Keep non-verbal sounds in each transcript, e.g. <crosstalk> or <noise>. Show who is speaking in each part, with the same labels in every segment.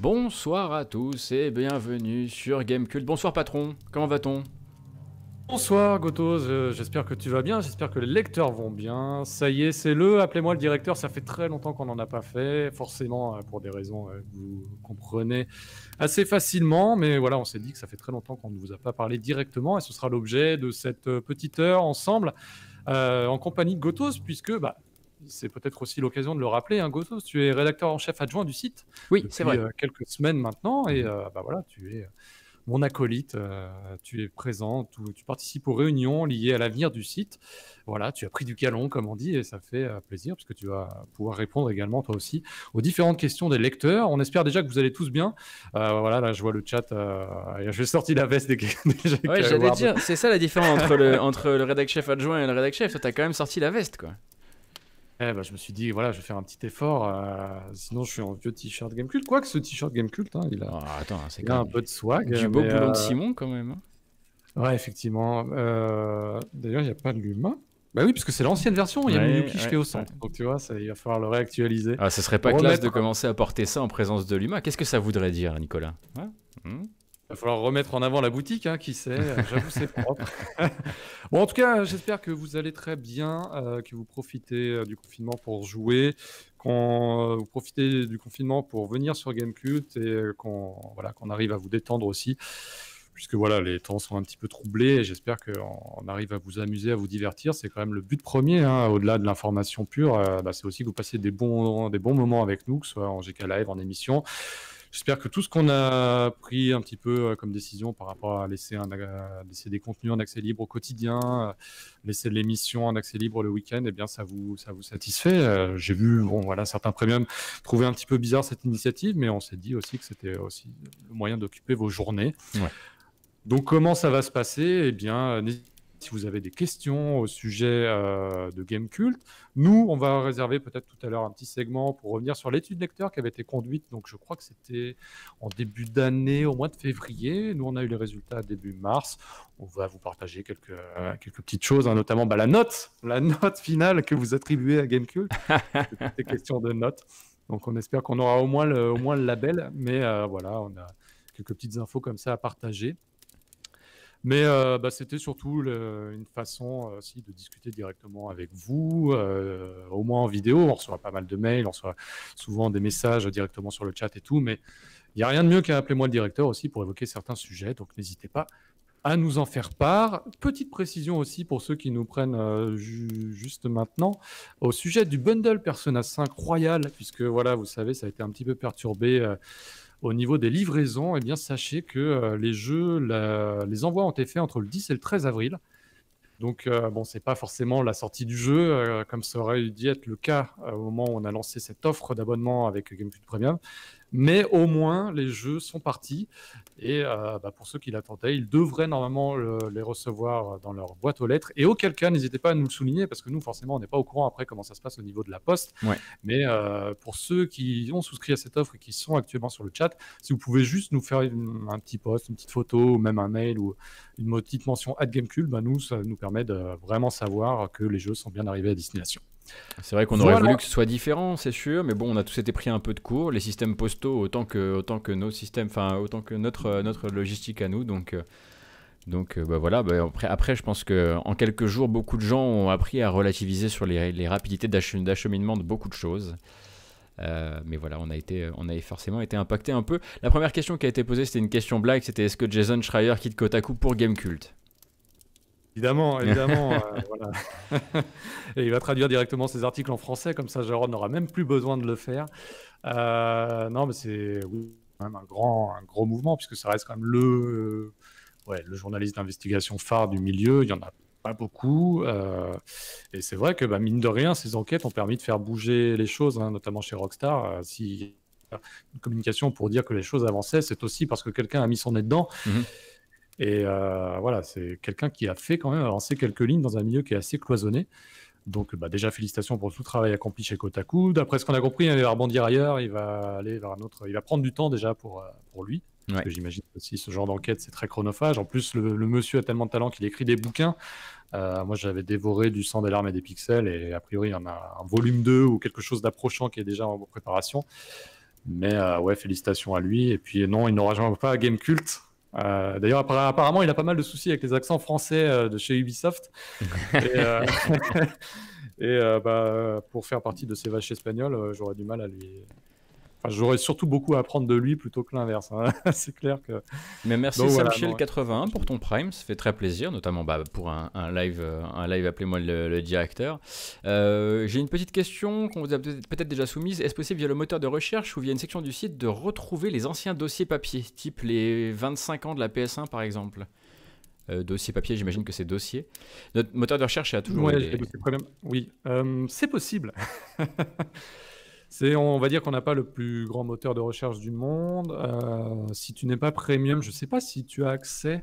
Speaker 1: Bonsoir à tous et bienvenue sur Gamecult. Bonsoir patron, comment va-t-on
Speaker 2: Bonsoir Gotos, j'espère que tu vas bien, j'espère que les lecteurs vont bien. Ça y est, c'est le, appelez-moi le directeur, ça fait très longtemps qu'on n'en a pas fait, forcément euh, pour des raisons euh, que vous comprenez assez facilement, mais voilà, on s'est dit que ça fait très longtemps qu'on ne vous a pas parlé directement et ce sera l'objet de cette euh, petite heure ensemble. en compagnie de Gotos, puisque bah, c'est peut-être aussi l'occasion de le rappeler, hein, Gotos, tu es rédacteur en chef adjoint du site. Oui, c'est euh, quelques semaines maintenant, et euh, bah voilà, tu es euh, mon acolyte, tu es présent, tu, participes aux réunions liées à l'avenir du site. Voilà, tu as pris du calon, comme on dit, et ça fait plaisir, puisque tu vas pouvoir répondre également, toi aussi, aux différentes questions des lecteurs. On espère déjà que vous allez tous bien. voilà, là, je vois le chat, je vais sortir la veste <laughs> c'est ça la différence entre le, <laughs> rédacteur en chef adjoint et
Speaker 1: le rédacteur en chef. tu as quand même sorti la veste,
Speaker 2: quoi. Eh ben, je me suis dit, voilà, je vais faire un petit effort. Euh, sinon, je suis en vieux t-shirt Gamecult. Quoique ce t-shirt Gamecult, hein, il a, ah, attends, un peu de swag. Du beau boulot de euh, Simon, quand même. Hein. Ouais, effectivement. Euh, d'ailleurs, il n'y a pas de l'humain. Bah oui, parce que c'est l'ancienne version, il y a Miyuki qui au centre. Donc tu vois, ça, il va falloir le réactualiser. Ah, ce serait pas classe de
Speaker 1: commencer à porter ça en présence de l'humain. Qu'est-ce que ça voudrait dire, Nicolas hein
Speaker 2: hmm il va falloir remettre en avant la boutique, hein, qui sait. Euh, j'avoue, c'est propre. <laughs> bon, en tout cas, j'espère que vous allez très bien, euh, que vous profitez euh, du confinement pour jouer, qu'on vous profitez du confinement pour venir sur Gamecube et qu'on voilà, qu'on arrive à vous détendre aussi, puisque voilà, les temps sont un petit peu troublés. et J'espère qu'on arrive à vous amuser, à vous divertir. C'est quand même le but premier, hein, au-delà de l'information pure. Bah, c'est aussi que vous passez des bons, des bons moments avec nous, que ce soit en GK Live, en émission. J'espère que tout ce qu'on a pris un petit peu euh, comme décision par rapport à laisser, laisser des contenus en accès libre au quotidien, euh, laisser l'émission en accès libre le week-end, eh bien ça vous, ça vous satisfait. Euh, j'ai vu bon, voilà, certains premiums trouver un petit peu bizarre cette initiative, mais on s'est dit aussi que c'était aussi le moyen d'occuper vos journées. Donc comment ça va se passer Eh bien, si vous avez des questions au sujet euh, de Game Cult. Nous, on va réserver peut-être tout à l'heure un petit segment pour revenir sur l'étude lecteur qui avait été conduite, donc je crois que c'était en début d'année, au mois de février. Nous, on a eu les résultats début mars. On va vous partager quelques, euh, quelques petites choses, hein, notamment bah, la note, la <laughs> note finale que vous attribuez à Game Cult. une <laughs> question de notes. Donc on espère qu'on aura au moins le, au moins le label, mais euh, voilà, on a quelques petites infos comme ça à partager. Mais euh, bah, c'était surtout une façon euh, aussi de discuter directement avec vous, euh, au moins en vidéo. On reçoit pas mal de mails, on reçoit souvent des messages directement sur le chat et tout. Mais il n'y a rien de mieux qu'à appeler moi le directeur aussi pour évoquer certains sujets. Donc n'hésitez pas à nous en faire part. Petite précision aussi pour ceux qui nous prennent juste maintenant au sujet du bundle Persona 5 Royal, puisque voilà, vous savez, ça a été un petit peu perturbé au niveau des livraisons, eh bien, sachez que euh, les jeux, les envois ont été faits entre le 10 et le 13 avril. Donc, euh, bon, c'est pas forcément la sortie du jeu, euh, comme ça aurait dû être le cas au moment où on a lancé cette offre d'abonnement avec GameCube Premium mais au moins les jeux sont partis. Et euh, bah, pour ceux qui l'attendaient, ils devraient normalement les recevoir euh, dans leur boîte aux lettres. Et auquel cas, n'hésitez pas à nous le souligner, parce que nous, forcément, on n'est pas au courant après comment ça se passe au niveau de la poste. Mais euh, pour ceux qui ont souscrit à cette offre et qui sont actuellement sur le chat, si vous pouvez juste nous faire un petit post, une petite photo, ou même un mail, ou une petite mention at Gamecube, bah, nous, ça nous permet de vraiment savoir que les jeux sont bien arrivés à destination. C'est vrai qu'on aurait voulu que ce soit différent, c'est sûr, mais bon,
Speaker 1: on a tous été pris un peu de court. Les systèmes postaux, autant que, autant que nos systèmes, enfin, autant que notre, euh, notre logistique à nous. Donc, euh, donc euh, bah voilà, bah, après, je pense qu'en quelques jours, beaucoup de gens ont appris à relativiser sur les, rapidités d'acheminement de beaucoup de choses. mais voilà, on a, on forcément été impacté un peu. La première question qui a été posée, c'était une question blague, c'était est-ce que Jason Schreier quitte Kotaku pour Cult.
Speaker 2: Évidemment, <laughs> évidemment. Euh, et il va traduire directement ses articles en français, comme ça Jérôme n'aura même plus besoin de le faire. Euh, non, mais c'est quand même un grand, un gros mouvement, puisque ça reste quand même le, ouais, le journaliste d'investigation phare du milieu. Il y en a pas beaucoup. Euh, et c'est vrai que, bah, mine de rien, ces enquêtes ont permis de faire bouger les choses, hein, notamment chez Rockstar. si une communication pour dire que les choses avançaient, c'est aussi parce que quelqu'un a mis son nez dedans. Mhm. Et euh, voilà, c'est quelqu'un qui a fait quand même avancer quelques lignes dans un milieu qui est assez cloisonné. Donc bah, déjà, félicitations pour tout le travail accompli chez Kotaku. D'après ce qu'on a compris, hein, il va rebondir ailleurs, il va aller vers un autre, il va prendre du temps déjà pour, euh, pour lui. Ouais. que j'imagine aussi ce genre d'enquête, c'est très chronophage. En plus, le, monsieur a tellement de talent qu'il écrit des bouquins. Euh, moi, j'avais dévoré du sang des larmes et des pixels, et a priori, il y en a un volume 2 ou quelque chose d'approchant qui est déjà en préparation. Mais ouais, félicitations à lui. Et puis non, il n'aura jamais pas Game Cult. Euh, d'ailleurs, apparemment, il a pas mal de soucis avec les accents français euh, de chez Ubisoft. <laughs> et, euh, <laughs> bah, pour faire partie de ces vaches espagnoles, j'aurais du mal à lui, j'aurais surtout beaucoup à apprendre de lui plutôt que l'inverse. Hein. <laughs> c'est clair que. Mais merci Donc,
Speaker 1: 81 pour ton Prime, ça fait très plaisir, notamment bah, pour un, live, euh, un live appelez-moi le, directeur. Euh, j'ai une petite question qu'on vous a peut-être déjà soumise. Est-ce possible via le moteur de recherche ou via une section du site de retrouver les anciens dossiers papier, type les 25 ans de la PS1 par exemple euh, dossier papier, j'imagine que c'est dossier. Notre moteur de recherche
Speaker 2: a toujours. Ouais, des... Oui, c'est possible. <laughs> C'est, on va dire qu'on n'a pas le plus grand moteur de recherche du monde. Euh, si tu n'es pas premium, je ne sais pas si tu as accès.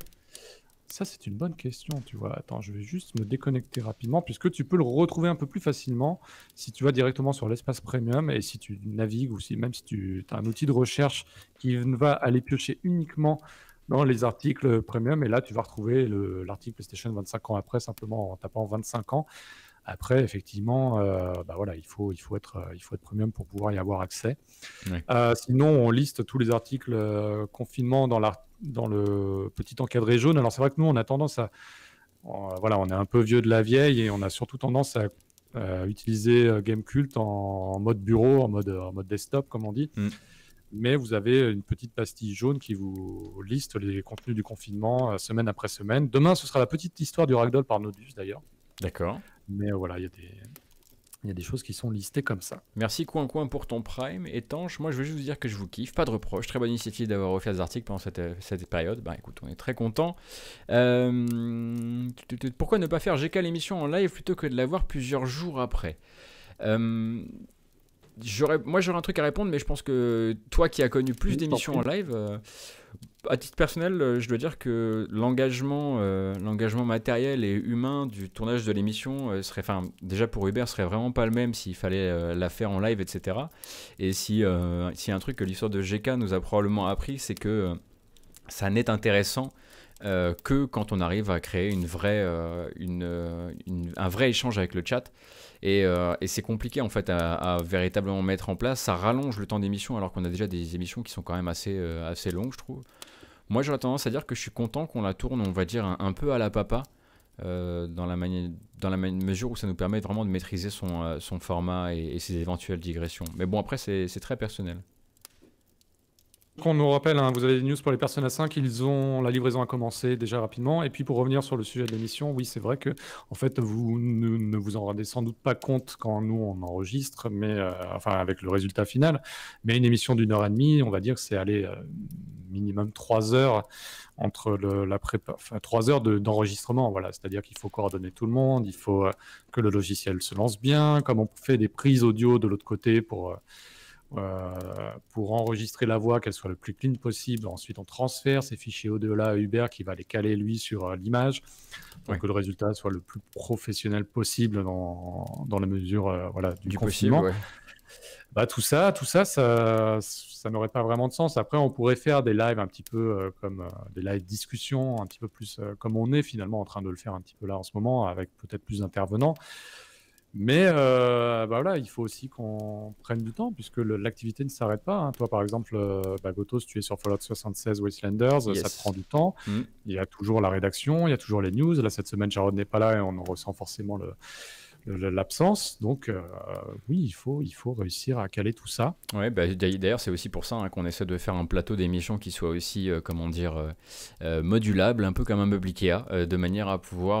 Speaker 2: Ça, c'est une bonne question, tu vois. Attends, je vais juste me déconnecter rapidement, puisque tu peux le retrouver un peu plus facilement si tu vas directement sur l'espace premium et si tu navigues ou si même si tu as un outil de recherche qui va aller piocher uniquement dans les articles premium. Et là, tu vas retrouver l'article PlayStation 25 ans après, simplement en tapant 25 ans. Après, effectivement, euh, bah voilà, il faut, il, faut être, euh, il faut être premium pour pouvoir y avoir accès. Euh, sinon, on liste tous les articles confinement dans, dans le petit encadré jaune. Alors, c'est vrai que nous, on a tendance à. voilà, on est un peu vieux de la vieille et on a surtout tendance à utiliser Game Cult en, mode bureau, en mode, en mode desktop, comme on dit. Mm. Mais vous avez une petite pastille jaune qui vous liste les contenus du confinement semaine après semaine. Demain, ce sera la petite histoire du Ragdoll par Nodus, d'ailleurs. D'accord. Mais euh, voilà, il y a des. choses qui sont listées comme ça. Merci Coin Coin pour ton
Speaker 1: prime étanche. Moi, je veux juste vous dire que je vous kiffe. Pas de reproche. Très bonne initiative d'avoir offert des articles pendant cette, euh, période. Ben écoute, on est très content. Euh, pourquoi ne pas faire GK l'émission en live plutôt que de la voir plusieurs jours après Moi, j'aurais un truc à répondre, mais je pense que toi qui as connu plus d'émissions en live, à titre personnel, euh, je dois dire que l'engagement, euh, l'engagement matériel et humain du tournage de l'émission euh, serait, déjà pour Hubert, serait vraiment pas le même s'il fallait la faire en live, etc. Et si, si un truc que l'histoire de GK nous a probablement appris, c'est que ça n'est intéressant que quand on arrive à créer une, un vrai échange avec le chat. Euh, et, c'est compliqué en fait à, véritablement mettre en place. Ça rallonge le temps d'émission alors qu'on a déjà des émissions qui sont quand même assez, euh, assez longues, je trouve. Moi, j'aurais tendance à dire que je suis content qu'on la tourne, on va dire, un, peu à la papa. Euh, dans, la dans la mesure où ça nous permet vraiment de maîtriser son, format et ses éventuelles digressions. Mais bon, après,
Speaker 2: c'est très personnel qu'on nous rappelle, hein, vous avez des news pour les personnes à 5, ils ont la livraison a commencé déjà rapidement. Et puis pour revenir sur le sujet de l'émission, oui, c'est vrai que en fait vous ne, vous en rendez sans doute pas compte quand nous on enregistre, mais euh, enfin avec le résultat final. Mais une émission d'une heure et demie, on va dire que c'est aller euh, minimum trois heures entre la trois heures d'enregistrement. voilà, c'est-à-dire qu'il faut coordonner tout le monde, il faut euh, que le logiciel se lance bien, comme on fait des prises audio de l'autre côté pour euh, pour enregistrer la voix, qu'elle soit le plus clean possible. Ensuite, on transfère ces fichiers au-delà à Uber qui va les caler, lui, sur euh, l'image pour que le résultat soit le plus professionnel possible dans, dans la mesure euh, voilà, du, confinement. Possible, bah, tout ça, tout ça, ça, ça n'aurait pas vraiment de sens. Après, on pourrait faire des lives un petit peu comme des lives discussion, un petit peu plus comme on est finalement en train de le faire un petit peu là en ce moment, avec peut-être plus d'intervenants. Mais euh, bah voilà, il faut aussi qu'on prenne du temps puisque l'activité ne s'arrête pas. Hein. Toi, par exemple, euh, bah, tu es sur Fallout 76 Wastelanders, ça te prend du temps. Mm. Il y a toujours la rédaction, il y a toujours les news. Là, cette semaine, Sharon n'est pas là et on ressent forcément le, l'absence. Donc, euh, oui, il faut, il faut réussir à caler tout ça.
Speaker 1: Ouais, bah, d'ailleurs, c'est aussi pour ça hein, qu'on essaie de faire un plateau d'émissions qui soit aussi, euh, comment dire, euh, modulable, un peu comme un meuble Ikea, de manière à pouvoir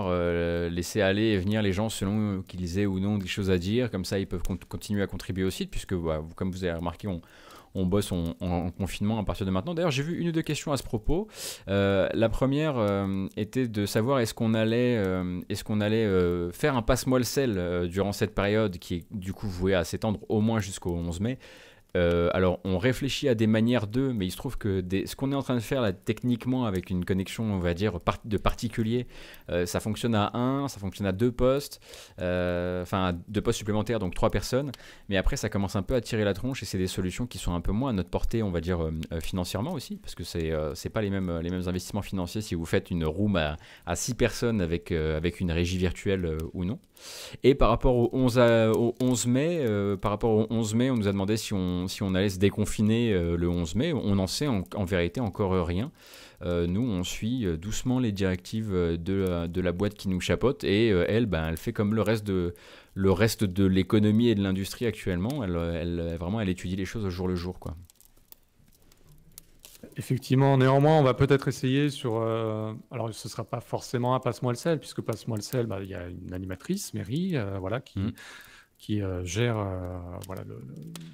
Speaker 1: laisser aller et venir les gens selon qu'ils aient ou non des choses à dire. Comme ça, ils peuvent continuer à contribuer au site, puisque, comme vous avez remarqué, on, on bosse en, confinement à partir de maintenant. D'ailleurs, j'ai vu une ou deux questions à ce propos. Euh, la première euh, était de savoir est-ce qu'on allait, euh, est-ce qu'on allait faire un passe le sel durant cette période qui est du coup vouée à s'étendre au moins jusqu'au 11 mai. Euh, alors, on réfléchit à des manières d'eux mais il se trouve que ce qu'on est en train de faire là, techniquement, avec une connexion, on va dire, de particulier, euh, ça fonctionne à un, ça fonctionne à deux postes, euh, enfin, deux postes supplémentaires, donc trois personnes. Mais après, ça commence un peu à tirer la tronche et c'est des solutions qui sont un peu moins à notre portée, on va dire, financièrement aussi, parce que c'est n'est pas les mêmes, les mêmes investissements financiers si vous faites une room à, six personnes avec, avec une régie virtuelle ou non. Et par rapport au 11, au 11 mai, par rapport au 11 mai, on nous a demandé si on si on allait se déconfiner euh, le 11 mai, on n'en sait en, vérité encore rien. Euh, nous, on suit euh, doucement les directives de la, boîte qui nous chapote et elle, ben, elle fait comme le reste de l'économie et de l'industrie actuellement. Elle, vraiment, elle étudie
Speaker 2: les choses au jour le jour, quoi. Effectivement, néanmoins, on va peut-être essayer sur. alors, ce ne sera pas forcément un passe-moi le sel, puisque passe-moi le sel, bah, il y a une animatrice, Mary, voilà, qui, mmh qui euh, gère euh, voilà,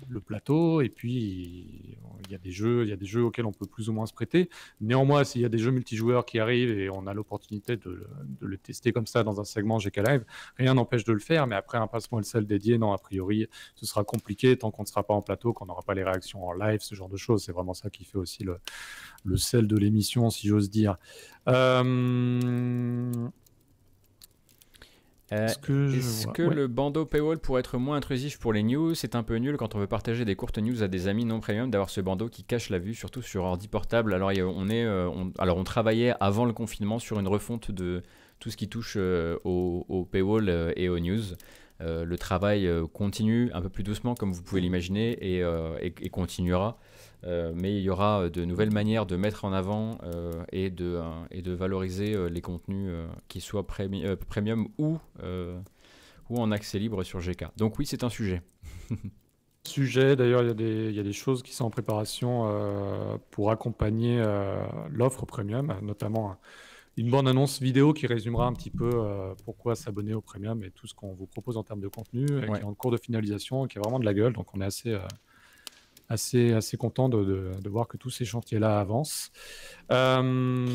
Speaker 2: le, plateau. Et puis, il y, a des jeux, il y a des jeux auxquels on peut plus ou moins se prêter. Néanmoins, s'il y a des jeux multijoueurs qui arrivent et on a l'opportunité de, de, le tester comme ça dans un segment GK Live, rien n'empêche de le faire. Mais après un passement le sel dédié, non, a priori, ce sera compliqué tant qu'on ne sera pas en plateau, qu'on n'aura pas les réactions en live, ce genre de choses. C'est vraiment ça qui fait aussi le, le sel de l'émission, si j'ose dire. Euh... Euh, est-ce que, le
Speaker 1: bandeau paywall pourrait être moins intrusif pour les news C'est un peu nul quand on veut partager des courtes news à des amis non premium d'avoir ce bandeau qui cache la vue, surtout sur ordi portable. Alors on, est, euh, alors on travaillait avant le confinement sur une refonte de tout ce qui touche euh, au, paywall et aux news. le travail continue un peu plus doucement, comme vous pouvez l'imaginer, et continuera. Euh, mais il y aura euh, de nouvelles manières de mettre en avant euh, et, de, et de valoriser les contenus qui soient premium ou, ou en accès libre sur GK. Donc oui, c'est un sujet.
Speaker 2: <laughs> sujet. D'ailleurs, il, y, a des choses qui sont en préparation pour accompagner l'offre premium, notamment une bonne annonce vidéo qui résumera un petit peu pourquoi s'abonner au premium et tout ce qu'on vous propose en termes de contenu, qui est en cours de finalisation, qui a vraiment de la gueule. Donc, on est assez assez, assez content de, voir que tous ces chantiers-là avancent. Euh,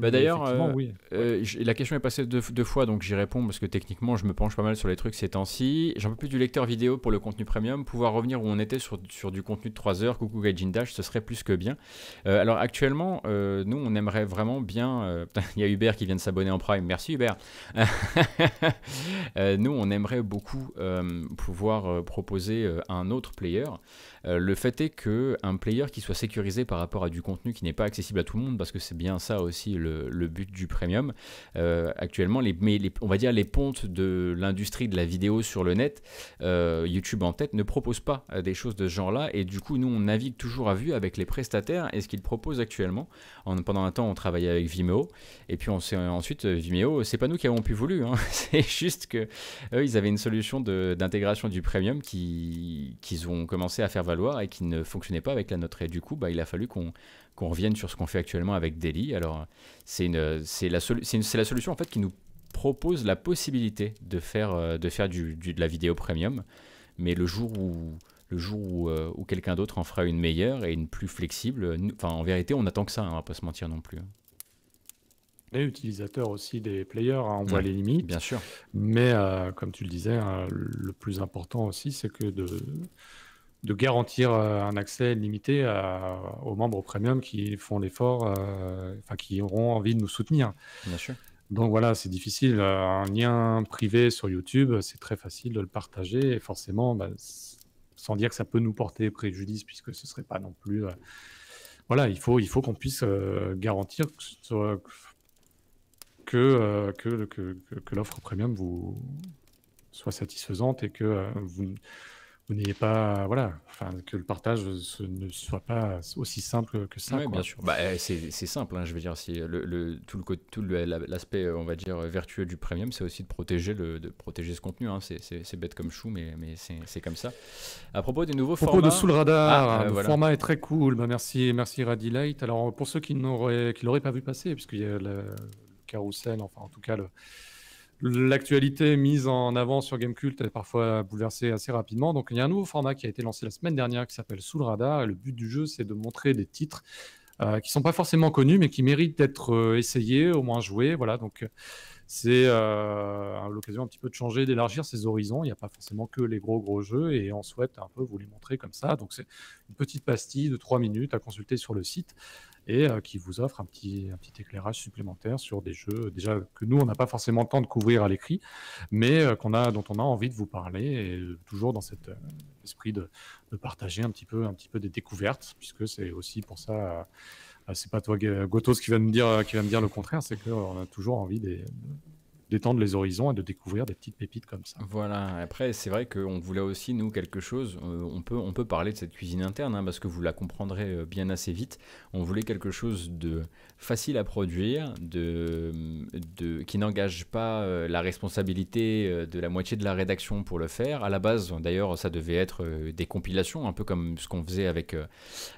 Speaker 1: bah, d'ailleurs, euh, euh, la question est passée deux, fois, donc j'y réponds parce que techniquement, je me penche pas mal sur les trucs ces temps-ci. J'ai un peu plus du lecteur vidéo pour le contenu premium. Pouvoir revenir où on était sur, sur du contenu de 3 heures, coucou Gaijin Dash, ce serait plus que bien. alors actuellement, nous, on aimerait vraiment bien... <laughs> Il y a Hubert qui vient de s'abonner en Prime. Merci Hubert. <laughs> nous, on aimerait beaucoup pouvoir proposer un autre player. le fait est que qu'un player qui soit sécurisé par rapport à du contenu qui n'est pas accessible à tout le monde, parce que c'est bien ça aussi le, but du premium, euh, actuellement, les, on va dire les pontes de l'industrie de la vidéo sur le net, euh, YouTube en tête, ne propose pas euh, des choses de ce genre-là, et du coup, nous, on navigue toujours à vue avec les prestataires et ce qu'ils proposent actuellement. pendant un temps, on travaillait avec Vimeo, et puis on ensuite, Vimeo, c'est pas nous qui avons pu voulu, hein. <laughs> c'est juste que ils avaient une solution d'intégration du premium qu'ils ont commencé à faire valoir et qui ne fonctionnait pas avec la nôtre. Et du coup, bah, il a fallu qu'on revienne sur ce qu'on fait actuellement avec Daily. Alors, c'est la, la solution en fait qui nous propose la possibilité de faire, euh, de faire du, de la vidéo premium. Mais le jour où, le jour où, euh, quelqu'un d'autre en fera une meilleure et une plus flexible, enfin, en vérité, on attend que ça, hein, on va pas se mentir non plus
Speaker 2: les utilisateurs aussi des players, hein, on voit mm. les limites. Bien sûr. Mais euh, comme tu le disais, hein, le plus important aussi, c'est que de, de garantir euh, un accès limité euh, aux membres premium qui font l'effort, euh, enfin qui auront envie de nous soutenir. Bien sûr. Donc voilà, c'est difficile. Un lien privé sur YouTube, c'est très facile de le partager et forcément, bah, sans dire que ça peut nous porter préjudice puisque ce serait pas non plus. Voilà, il faut, il faut qu'on puisse garantir que, que, que l'offre premium vous soit satisfaisante et que vous n'ayez pas voilà enfin que le partage ce ne soit pas aussi simple que ça oui, bien sûr
Speaker 1: bah, eh, c'est simple hein, je veux dire si le, le, tout le tout l'aspect euh, on va dire vertueux du premium c'est aussi de protéger le de protéger ce contenu hein. c'est bête comme chou mais mais c'est comme ça à propos des nouveaux propos de sous ah, hein, euh, le radar le format
Speaker 2: est très cool bah, merci merci Radilight alors pour ceux qui n'auraient qui l'auraient pas vu passer puisqu'il y a le, enfin en tout cas le L'actualité mise en avant sur Gamecult est parfois bouleversée assez rapidement. Donc il y a un nouveau format qui a été lancé la semaine dernière qui s'appelle Sous le radar. Et le but du jeu, c'est de montrer des titres euh, qui ne sont pas forcément connus, mais qui méritent d'être euh, essayés, au moins joués. Voilà, donc c'est euh, l'occasion un petit peu de changer, d'élargir ses horizons. Il n'y a pas forcément que les gros gros jeux et on souhaite un peu vous les montrer comme ça. Donc c'est une petite pastille de trois minutes à consulter sur le site et euh, qui vous offre un petit, un petit éclairage supplémentaire sur des jeux déjà que nous, on n'a pas forcément le temps de couvrir à l'écrit, mais euh, qu'on a, dont on a envie de vous parler, et toujours dans cet esprit de, partager un petit, peu, un petit peu des découvertes, puisque c'est aussi pour ça ah, c'est pas toi, Gotos, qui va me dire, qui va me dire le contraire, c'est qu'on euh, a toujours envie des, d'étendre les horizons et de découvrir des petites pépites comme ça.
Speaker 1: Voilà, après c'est vrai qu'on voulait aussi, nous, quelque chose, euh, on, peut, on peut parler de cette cuisine interne, hein, parce que vous la comprendrez euh, bien assez vite, on voulait quelque chose de facile à produire, de, de, qui n'engage pas euh, la responsabilité de la moitié de la rédaction pour le faire. À la base, d'ailleurs, ça devait être des compilations, un peu comme ce qu'on faisait avec,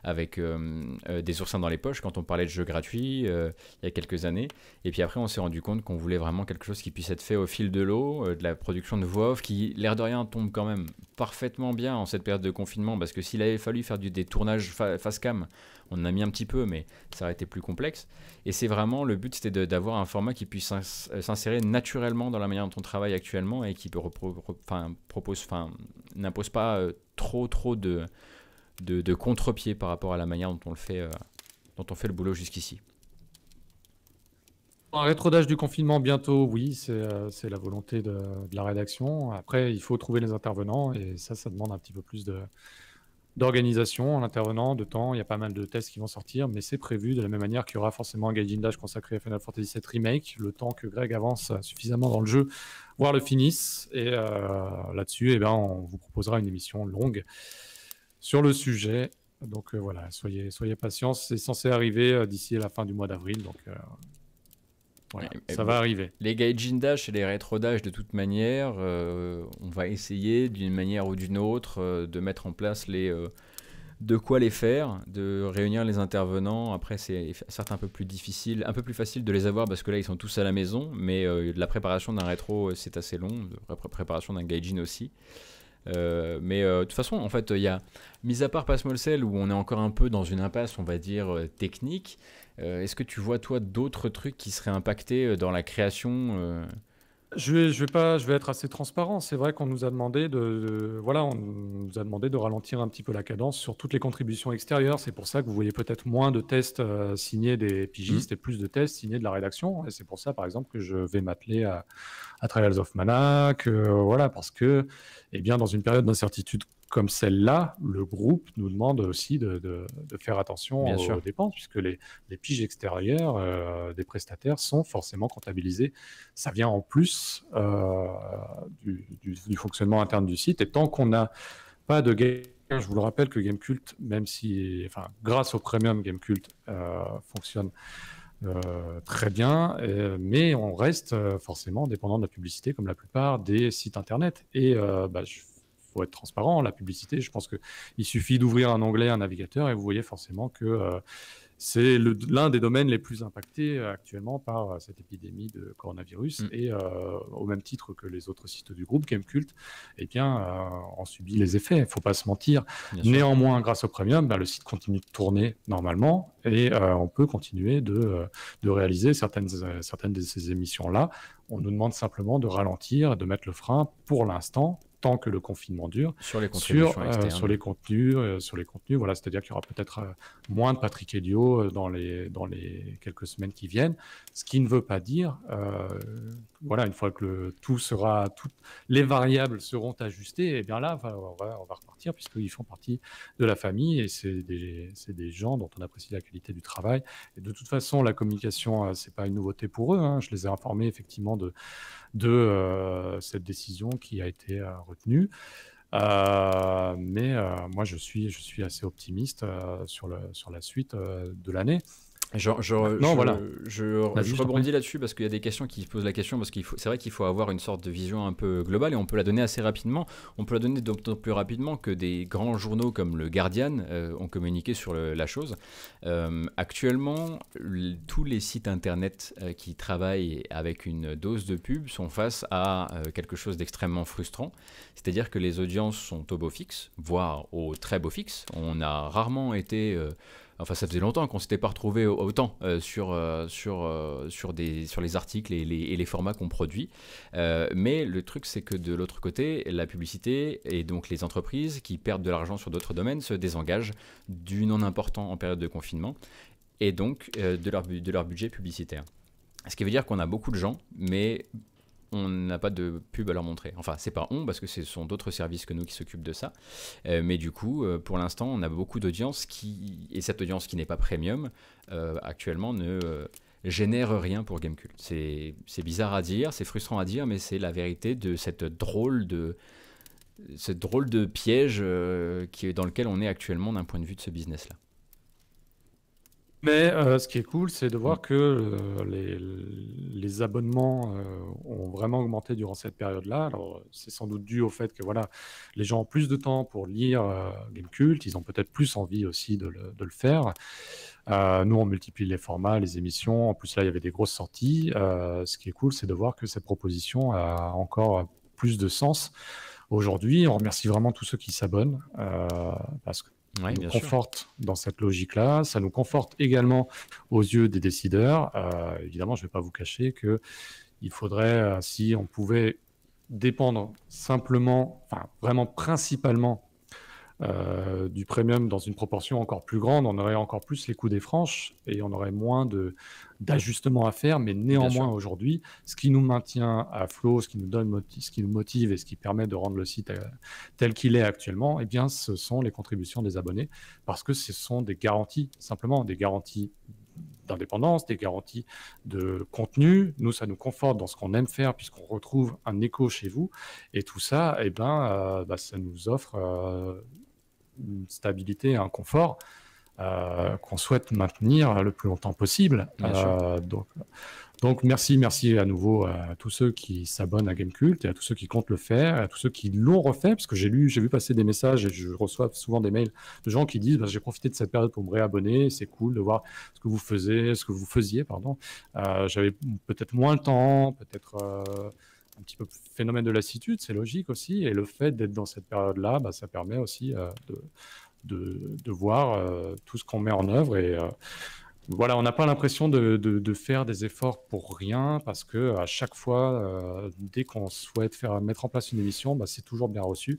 Speaker 1: avec des oursins dans les poches quand on parlait de jeux gratuits il y a quelques années. Et puis après, on s'est rendu compte qu'on voulait vraiment quelque chose qui puisse être fait au fil de l'eau, euh, de la production de voix qui, l'air de rien, tombe quand même parfaitement bien en cette période de confinement parce que s'il avait fallu faire du, détournage face cam, on en a mis un petit peu, mais ça aurait été plus complexe. Et c'est vraiment le but, c'était d'avoir un format qui puisse euh, s'insérer naturellement dans la manière dont on travaille actuellement et qui propose, n'impose pas euh, trop, trop de, contre-pied par rapport à la manière dont on le fait, dont on fait le boulot jusqu'ici.
Speaker 2: Un rétrodage du confinement bientôt, oui, c'est euh, la volonté de, la rédaction. Après, il faut trouver les intervenants et ça, ça demande un petit peu plus d'organisation, En intervenant, de temps. Il y a pas mal de tests qui vont sortir, mais c'est prévu de la même manière qu'il y aura forcément un guiding consacré à Final Fantasy VII Remake, le temps que Greg avance suffisamment dans le jeu, voire le finisse. Et euh, là-dessus, eh ben, on vous proposera une émission longue sur le sujet. Donc euh, voilà, soyez, soyez patients, c'est censé arriver d'ici la fin du mois d'avril. Donc
Speaker 1: ça va arriver. Les Gaijin Dash et les rétro Dash, de toute manière, euh, on va essayer d'une manière ou d'une autre euh, de mettre en place les. Euh, de quoi les faire, de réunir les intervenants. Après, c'est certes un peu plus difficile, un peu plus facile de les avoir parce que là, ils sont tous à la maison, mais la préparation d'un rétro, c'est assez long, la préparation d'un Gaijin aussi. mais de toute façon, en fait, il y a, mis à part Passmolcel où on est encore un peu dans une impasse, on va dire, technique, euh, est-ce que tu vois, toi,
Speaker 2: d'autres trucs qui seraient impactés euh,
Speaker 1: dans la création euh
Speaker 2: je vais, pas, je vais être assez transparent. C'est vrai qu'on nous a demandé de, voilà, nous a demandé de ralentir un petit peu la cadence sur toutes les contributions extérieures. C'est pour ça que vous voyez peut-être moins de tests signés des pigistes mmh. et plus de tests signés de la rédaction. Et c'est pour ça, par exemple, que je vais m'atteler à, Travels of Manac. voilà, parce que, eh bien, dans une période d'incertitude comme celle-là, le groupe nous demande aussi de, faire attention aux dépenses, puisque les, piges extérieures euh, des prestataires sont forcément comptabilisées. Ça vient en plus euh, du, fonctionnement interne du site. Et tant qu'on n'a pas de gain, je vous le rappelle que Gamecult, même si, enfin, grâce au premium, Gamecult euh, fonctionne très bien, mais on reste forcément dépendant de la publicité comme la plupart des sites internet. Et bah, je faut être transparent. La publicité, je pense qu'il suffit d'ouvrir un onglet, un navigateur, et vous voyez forcément que euh, c'est l'un des domaines les plus impactés euh, actuellement par euh, cette épidémie de coronavirus. Mm. Et au même titre que les autres sites du groupe, Gamecult, eh bien, en subit les effets. Il ne faut pas se mentir. Néanmoins, grâce au premium, ben, le site continue de tourner normalement et on peut continuer de, réaliser certaines, certaines de ces émissions-là. On nous demande simplement de ralentir, de mettre le frein pour l'instant tant que le confinement dure sur les contenus sur, euh, les contenus euh, sur les contenus voilà c'est-à-dire qu'il y aura peut-être euh, moins de Patrick Elio dans les dans les quelques semaines qui viennent ce qui ne veut pas dire voilà une fois que tout sera toutes les variables seront ajustées et eh bien là on, va, repartir puisqu'ils font partie de la famille et c'est des c'est des gens dont on apprécie la qualité du travail et de toute façon la communication c'est pas une nouveauté pour eux hein. je les ai informés effectivement de de euh, cette décision qui a été euh, retenue. Euh, mais moi, je suis, je suis assez optimiste sur la suite de l'année. Je, je, rebondis
Speaker 1: là-dessus parce qu'il y a des questions qui posent la question parce qu'il faut, c'est vrai qu'il faut avoir une sorte de vision un peu globale et on peut la donner assez rapidement. On peut la donner d'autant plus rapidement que des grands journaux comme le Guardian euh, ont communiqué sur la chose. Euh, actuellement, tous les sites internet euh, qui travaillent avec une dose de pub sont face à quelque chose d'extrêmement frustrant, c'est-à-dire que les audiences sont au beau fixe, voire au très beau fixe. On a rarement été Enfin, ça faisait longtemps qu'on s'était pas retrouvé autant euh, sur, euh, sur, euh, sur, des, sur les articles et les, formats qu'on produit. mais le truc, c'est que de l'autre côté, la publicité et donc les entreprises qui perdent de l'argent sur d'autres domaines se désengagent du non important en période de confinement et donc de leur, de leur budget publicitaire. Ce qui veut dire qu'on a beaucoup de gens, mais on n'a pas de pub à leur montrer. Enfin, c'est pas on, parce que ce sont d'autres services que nous qui s'occupent de ça. Euh, mais du coup, euh, pour l'instant, on a beaucoup d'audience qui, et cette audience qui n'est pas premium, euh, actuellement ne génère rien pour Gamecult. C'est bizarre à dire, c'est frustrant à dire, mais c'est la vérité de cette drôle de, drôle de piège dans lequel on est actuellement d'un point de vue de ce business-là.
Speaker 2: Mais euh, ce qui est cool, c'est de voir que euh, les, abonnements euh, ont vraiment augmenté durant cette période-là. Alors, c'est sans doute dû au fait que voilà, les gens ont plus de temps pour lire Game Cult, ils ont peut-être plus envie aussi de le, de le faire. nous, on multiplie les formats, les émissions. En plus, là, il y avait des grosses sorties. ce qui est cool, c'est de voir que cette proposition a encore plus de sens aujourd'hui. On remercie vraiment tous ceux qui s'abonnent parce que ça nous conforte dans cette logique-là. Ça nous conforte également aux yeux des décideurs. Euh, évidemment, je ne vais pas vous cacher que il faudrait, euh, si on pouvait dépendre simplement, vraiment principalement euh, du premium dans une proportion encore plus grande, on aurait encore plus les coûts des franches et on aurait moins de, d'ajustements à faire. Mais néanmoins, aujourd'hui, ce qui nous maintient à flot, ce qui nous donne, ce qui nous motive et ce qui permet de rendre le site euh, tel qu'il est actuellement, eh bien, ce sont les contributions des abonnés parce que ce sont des garanties, simplement des garanties d'indépendance, des garanties de contenu. Nous, ça nous conforte dans ce qu'on aime faire puisqu'on retrouve un écho chez vous. Et tout ça, eh ben, euh, bah, ça nous offre une stabilité, un confort euh, qu'on souhaite maintenir le plus longtemps possible. Euh, donc, donc merci, merci à nouveau à tous ceux qui s'abonnent à Gamecult et à tous ceux qui comptent le faire, à tous ceux qui l'ont refait, parce que j'ai lu, j'ai vu passer des messages et je reçois souvent des mails de gens qui disent bah, j'ai profité de cette période pour me réabonner, c'est cool de voir ce que vous faisiez, ce que vous faisiez, pardon. Euh, j'avais peut-être moins le temps, peut-être un petit peu phénomène de lassitude, c'est logique aussi. Et le fait d'être dans cette période-là, bah, ça permet aussi euh, de, de, voir euh, tout ce qu'on met en œuvre. Et euh, voilà, on n'a pas l'impression de, de, faire des efforts pour rien parce que à chaque fois, dès qu'on souhaite faire, mettre en place une émission, bah, c'est toujours bien reçu.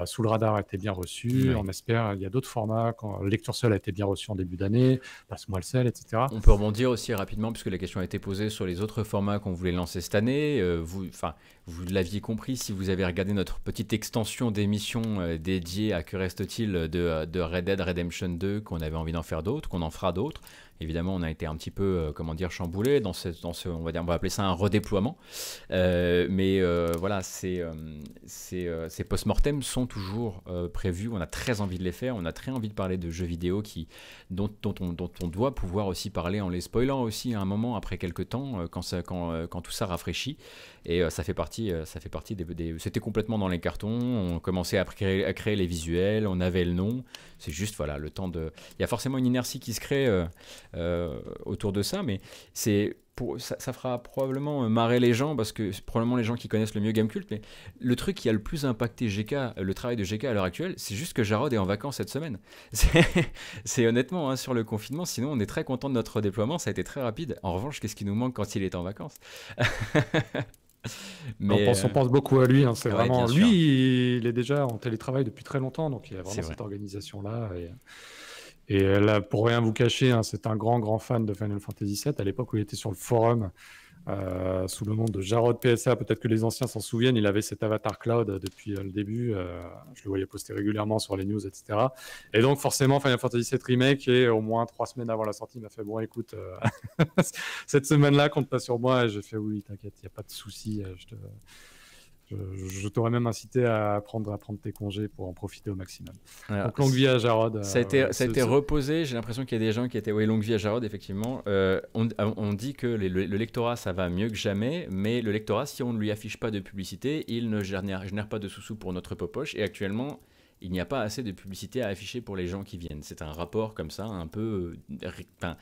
Speaker 2: Euh, sous le radar a été bien reçu. On espère, il y a d'autres formats. Quand Lecture seule a été bien reçue en début d'année, Passe-moi le sel, etc. On peut rebondir aussi rapidement, puisque la
Speaker 1: question a été posée sur les autres formats qu'on voulait lancer cette année. Euh, vous, enfin, vous l'aviez compris si vous avez regardé notre petite extension d'émission euh, dédiée à Que reste-t-il de, euh, Red Dead Redemption 2, qu'on avait envie d'en faire d'autres, qu'on en fera d'autres. Évidemment, on a été un petit peu, euh, comment dire, chamboulé dans ce, dans ce, on va dire, on va appeler ça un redéploiement. mais voilà, ces, ces, post-mortem sont toujours prévus. On a très envie de les faire. On a très envie de parler de jeux vidéo qui, dont, dont, on, doit pouvoir aussi parler en les spoilant aussi à un moment après quelques temps, quand, ça, quand, quand tout ça rafraîchit. Et euh, ça fait partie, euh, ça fait partie des, C'était complètement dans les cartons. On commençait à créer, à créer les visuels, on avait le nom. C'est juste, voilà, le temps de. Il y a forcément une inertie qui se crée euh, autour de ça, mais c'est ça, fera probablement euh, marrer les gens, parce que c'est probablement les gens qui connaissent le mieux Gamecult, mais le truc qui a le plus impacté GK, le travail de GK à l'heure actuelle, c'est juste que Jarod est en vacances cette semaine. <laughs> C'est honnêtement hein, sur le confinement, sinon on est très content de notre déploiement, ça a été très rapide. En revanche,
Speaker 2: qu'est-ce qui nous manque quand il est en vacances <laughs> on, pense, euh, pense, beaucoup à lui. Hein, c'est vraiment lui. Il est déjà en télétravail depuis très longtemps, donc il y a vraiment cette organisation là. Et... Et euh, là, pour rien vous cacher, hein, c'est un grand, grand fan de Final Fantasy VII. À l'époque où il était sur le forum euh, sous le nom de Jarod PSA, peut-être que les anciens s'en souviennent, il avait cet avatar cloud depuis euh, le début. je le voyais poster régulièrement sur les news, etc. Et donc, forcément, Final Fantasy VII Remake, et au moins trois semaines avant la sortie, il m'a fait Bon, écoute, <laughs> cette semaine-là, compte pas sur moi. et J'ai fait Oui, t'inquiète, il n'y a pas de souci. Je te je, t'aurais même incité à prendre, à prendre tes congés pour en profiter au maximum. Donc, longue vie à Jarod. Euh, ça a été, ça a été
Speaker 1: reposé. J'ai l'impression qu'il y a des gens qui étaient. Oui, longue vie à Jarod, effectivement. Euh, euh, on, dit que le, lectorat, ça va mieux que jamais, mais le lectorat, si on ne lui affiche pas de publicité, il ne génère, génère pas de sous-sous pour notre popoche. Et actuellement, il n'y a pas assez de publicité à afficher pour les gens qui viennent. C'est un rapport comme ça, un peu, euh,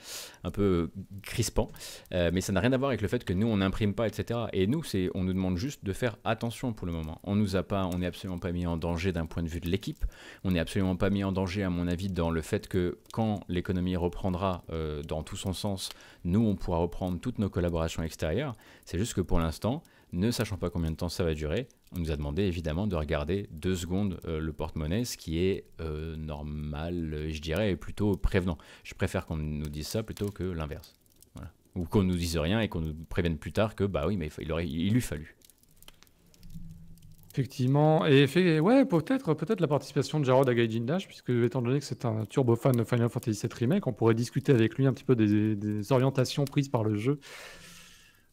Speaker 1: un peu crispant, euh, mais ça n'a rien à voir avec le fait que nous, on n'imprime pas, etc. Et nous, c'est, on nous demande juste de faire attention pour le moment. On nous a pas, on n'est absolument pas mis en danger d'un point de vue de l'équipe. On n'est absolument pas mis en danger, à mon avis, dans le fait que quand l'économie reprendra euh, dans tout son sens, nous, on pourra reprendre toutes nos collaborations extérieures. C'est juste que pour l'instant, ne sachant pas combien de temps ça va durer, on nous a demandé évidemment de regarder deux secondes euh, le porte-monnaie, ce qui est euh, normal, euh, je dirais, et plutôt prévenant. Je préfère qu'on nous dise ça plutôt que l'inverse. Ou qu'on nous dise rien et qu'on nous prévienne plus tard que bah oui, mais il, aurait, il lui fallu.
Speaker 2: Effectivement, et ouais, peut-être peut-être la participation de Jarod à Gaijin Dash, puisque étant donné que c'est un turbo fan de Final Fantasy VII Remake, on pourrait discuter avec lui un petit peu des, des orientations prises par le jeu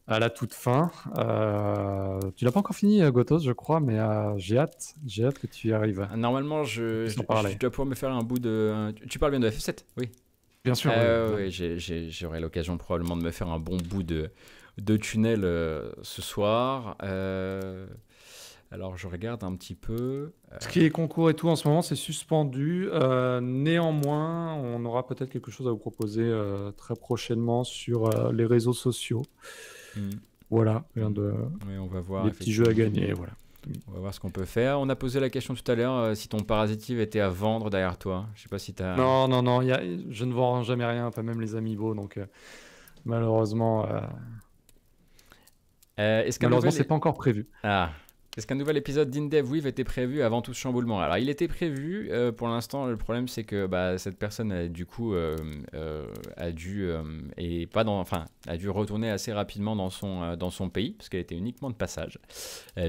Speaker 2: à la toute fin. Euh, tu l'as pas encore fini, euh, Gotos, je crois, mais euh, j'ai hâte, j'ai hâte que tu y arrives.
Speaker 1: Normalement, je, dois pouvoir me faire un bout de. Tu parles bien de F7, oui. Bien sûr. j'aurai l'occasion probablement de me faire un bon bout de, tunnel ce soir. Alors je regarde un petit peu. Ce qui
Speaker 2: est concours et tout en ce moment, c'est suspendu. néanmoins, on aura peut-être quelque chose à vous proposer très prochainement sur les réseaux sociaux. Mm. Voilà, rien mm. de. on va voir. Des petits jeux à gagner, voilà. On va voir ce
Speaker 1: qu'on peut faire. On a posé la question tout à l'heure euh, si ton parasitive était à vendre derrière toi. Je sais pas si tu
Speaker 2: as. Non, non, non. Je ne vends jamais rien, pas même les amiibo. Donc, euh, malheureusement.
Speaker 1: Euh, est-ce malheureusement, c'est pas encore prévu. Ah, est-ce qu'un nouvel épisode d'InDev Weave était prévu avant tout ce chamboulement Alors, il était prévu. Euh, pour l'instant, le problème, c'est que bah, cette personne, a, du coup, euh, euh, a dû et pas dans, enfin, a dû retourner assez rapidement dans son dans son pays parce qu'elle était uniquement de passage.